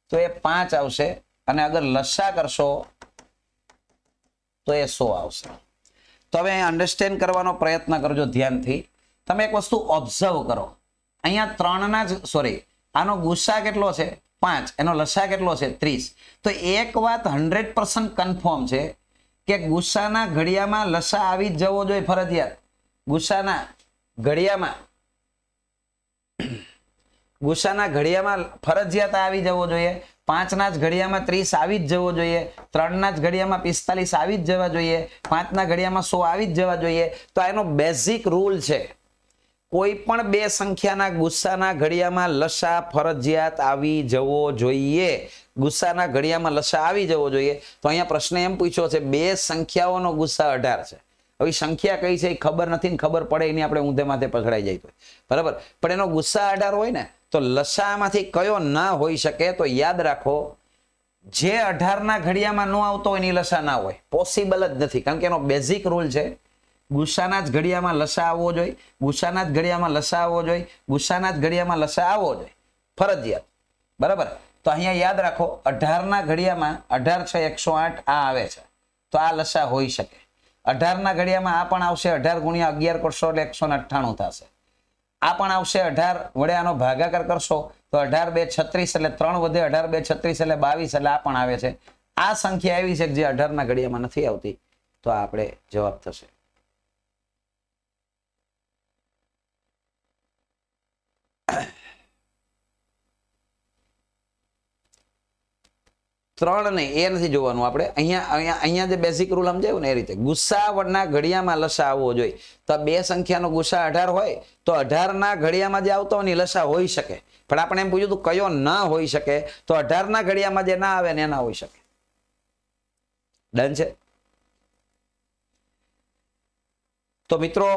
તો એ પાંચ આવશે અને અગર લસ્સા કરશો તો એ સો આવશે તો હવે અન્ડરસ્ટેન્ડ કરવાનો પ્રયત્ન કરજો ધ્યાનથી તમે એક વસ્તુ ઓબ્ઝર્વ કરો અહીંયા ત્રણના જ સોરી આનો ગુસ્સા કેટલો છે પાંચ એનો લસા કેટલો છે ત્રીસ તો એક વાત હંડ્રેડ પર્સન્ટ કન્ફર્મ છે કે ગુસ્સાના ઘડિયામાં લસા આવી જ જવો જોઈએ ફરજિયાત ગુસ્સાના ઘડિયામાં ગુસ્સાના ઘડિયામાં ફરજિયાત આવી જવો જોઈએ પાંચના જ ઘડિયામાં ત્રીસ આવી જ જવો જોઈએ ત્રણના જ ઘડિયામાં પિસ્તાલીસ આવી જ જવા જોઈએ પાંચના ઘડિયામાં સો આવી જ જવા જોઈએ તો આ એનો બેઝિક રૂલ છે કોઈ પણ બે સંખ્યાના ગુસ્સાના ઘડિયામાં લસા ફરજિયાત આવી જવો જોઈએ ગુસ્સાના ઘડિયામાં લસા આવી જવો જોઈએ તો અહીંયા પ્રશ્ન એમ પૂછ્યો છે બે સંખ્યાઓનો ગુસ્સા અઢાર છે હવે સંખ્યા કઈ છે એ ખબર નથી ને ખબર પડે એની આપણે ઊંધે માથે પકડાઈ જાય તો બરાબર પણ એનો ગુસ્સા અઢાર હોય ને તો લસામાંથી કયો ના હોઈ શકે તો યાદ રાખો જે અઢારના ઘડિયામાં ન આવતો એની લસા ના હોય પોસિબલ જ નથી કારણ કે એનો બેઝિક રૂલ છે ગુસ્સાના જ ઘડિયામાં લસા આવવો જોઈએ ગુસ્સાના જ ઘડિયામાં લસા આવવો જોઈએ ગુસ્સાના જ ઘડિયામાં લસા આવવો જોઈએ ફરજિયાત બરાબર તો અહીંયા યાદ રાખો અઢારના ઘડિયામાં અઢાર છ એકસો આઠ આ આવે છે તો આ લસા હોઈ શકે અઢારના ઘડિયામાં આ પણ આવશે અઢાર ગુણ્યા અગિયાર કરશો એટલે એકસો અઠ્ઠાણું થશે આ પણ આવશે અઢાર વડે આનો ભાગાકાર કરશો તો અઢાર બે છત્રીસ એટલે ત્રણ વધે અઢાર બે છત્રીસ એટલે બાવીસ એટલે આ પણ આવે છે આ સંખ્યા એવી છે કે જે અઢારના ઘડિયામાં નથી આવતી તો આપણે જવાબ થશે ત્રણ નહીં એ નથી જોવાનું આપણે અહીંયા અહીંયા અહીંયા જે બેઝિક રૂલ સમજાયું ને એ રીતે ગુસાવડના ઘડિયામાં લસા આવવો જોઈએ તો બે સંખ્યાનો ગુસ્સા અઢાર હોય તો અઢારના ઘડિયામાં જે આવતો હોય લસા હોઈ શકે પણ આપણે એમ પૂછ્યું કયો ના હોઈ શકે તો અઢારના ઘડિયામાં જે ના આવે ને એના હોઈ શકે ડન છે તો મિત્રો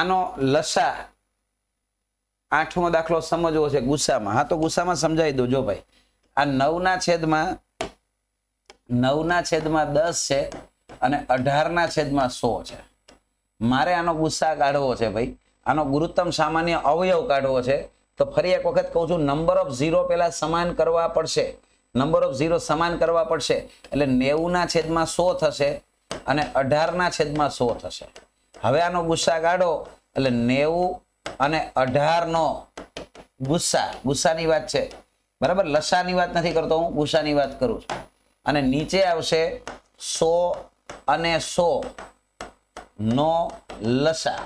આનો લસા આઠમો દાખલો સમજવો છે ગુસ્સામાં હા તો ગુસ્સામાં સમજાવી દો જો ભાઈ આ નવના છેદમાં નવના છેદમાં દસ છે અને અઢારના છેદમાં સો છે મારે આનો ગુસ્સા કાઢવો છે ભાઈ આનો ગુરુત્તમ સામાન્ય અવયવ કાઢવો છે તો ફરી એક વખત કહું છું નંબર ઓફ ઝીરો પહેલા સમાન કરવા પડશે નંબર ઓફ ઝીરો સમાન કરવા પડશે એટલે નેવુંના છેદમાં સો થશે અને અઢારના છેદમાં સો થશે હવે આનો ગુસ્સા કાઢો એટલે નેવું અને અઢારનો ગુસ્સા ગુસ્સાની વાત છે બરાબર લસાની વાત નથી કરતો હું ગુસ્સાની વાત કરું છું અને નીચે આવશે સો અને સો નો લસા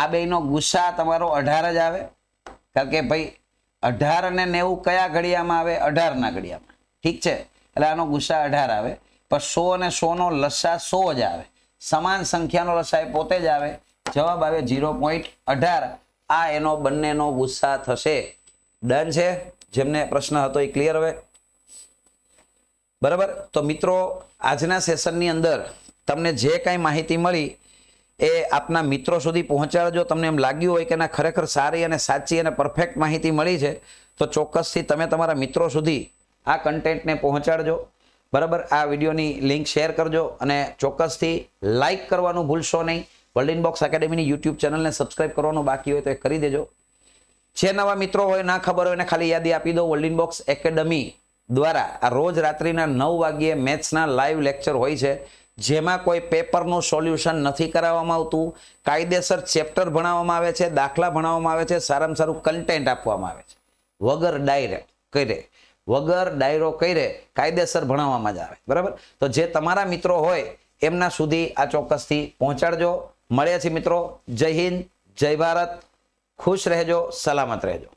આ બેનો ગુસ્સા તમારો અઢાર જ આવે કારણ કે ભાઈ અઢાર અને નેવું કયા ઘડિયામાં આવે અઢાર ના ઘડિયામાં ઠીક છે એટલે આનો ગુસ્સા અઢાર આવે પણ સો અને સો નો લસા સો જ આવે સમાન સંખ્યાનો લસાય પોતે જ આવે જવાબ આવે ઝીરો પોઈન્ટ અઢાર આ એનો બંનેનો ગુસ્સા થશે ડન છે જેમને પ્રશ્ન હતો એ ક્લિયર હવે બરાબર તો મિત્રો આજના સેશનની અંદર તમને જે કાંઈ માહિતી મળી એ આપના મિત્રો સુધી પહોંચાડજો તમને એમ લાગ્યું હોય કે ના ખરેખર સારી અને સાચી અને પરફેક્ટ માહિતી મળી છે તો ચોક્કસથી તમે તમારા મિત્રો સુધી આ કન્ટેન્ટને પહોંચાડજો બરાબર આ વિડીયોની લિંક શેર કરજો અને ચોક્કસથી લાઇક કરવાનું ભૂલશો નહીં વર્લ્ડ ઇનબોક્સ એકેડેમીની યુટ્યુબ ચેનલને સબસ્ક્રાઇબ કરવાનું બાકી હોય તો એ કરી દેજો જે નવા મિત્રો હોય ના ખબર હોય એને ખાલી યાદી આપી દો વર્લ્ડ ઇનબોક્સ એકેડમી દ્વારા આ રોજ રાત્રિના નવ વાગ્યે મેથ્સના લાઈવ લેક્ચર હોય છે જેમાં કોઈ પેપરનું સોલ્યુશન નથી કરાવવામાં આવતું કાયદેસર ચેપ્ટર ભણાવવામાં આવે છે દાખલા ભણાવવામાં આવે છે સારામાં સારું કન્ટેન્ટ આપવામાં આવે છે વગર ડાયરેક્ટ કરે વગર ડાયરો કરે કાયદેસર ભણાવવામાં જ આવે બરાબર તો જે તમારા મિત્રો હોય એમના સુધી આ ચોક્કસથી પહોંચાડજો મળ્યા છીએ મિત્રો જય હિન્દ જય ભારત ખુશ રહેજો સલામત રહેજો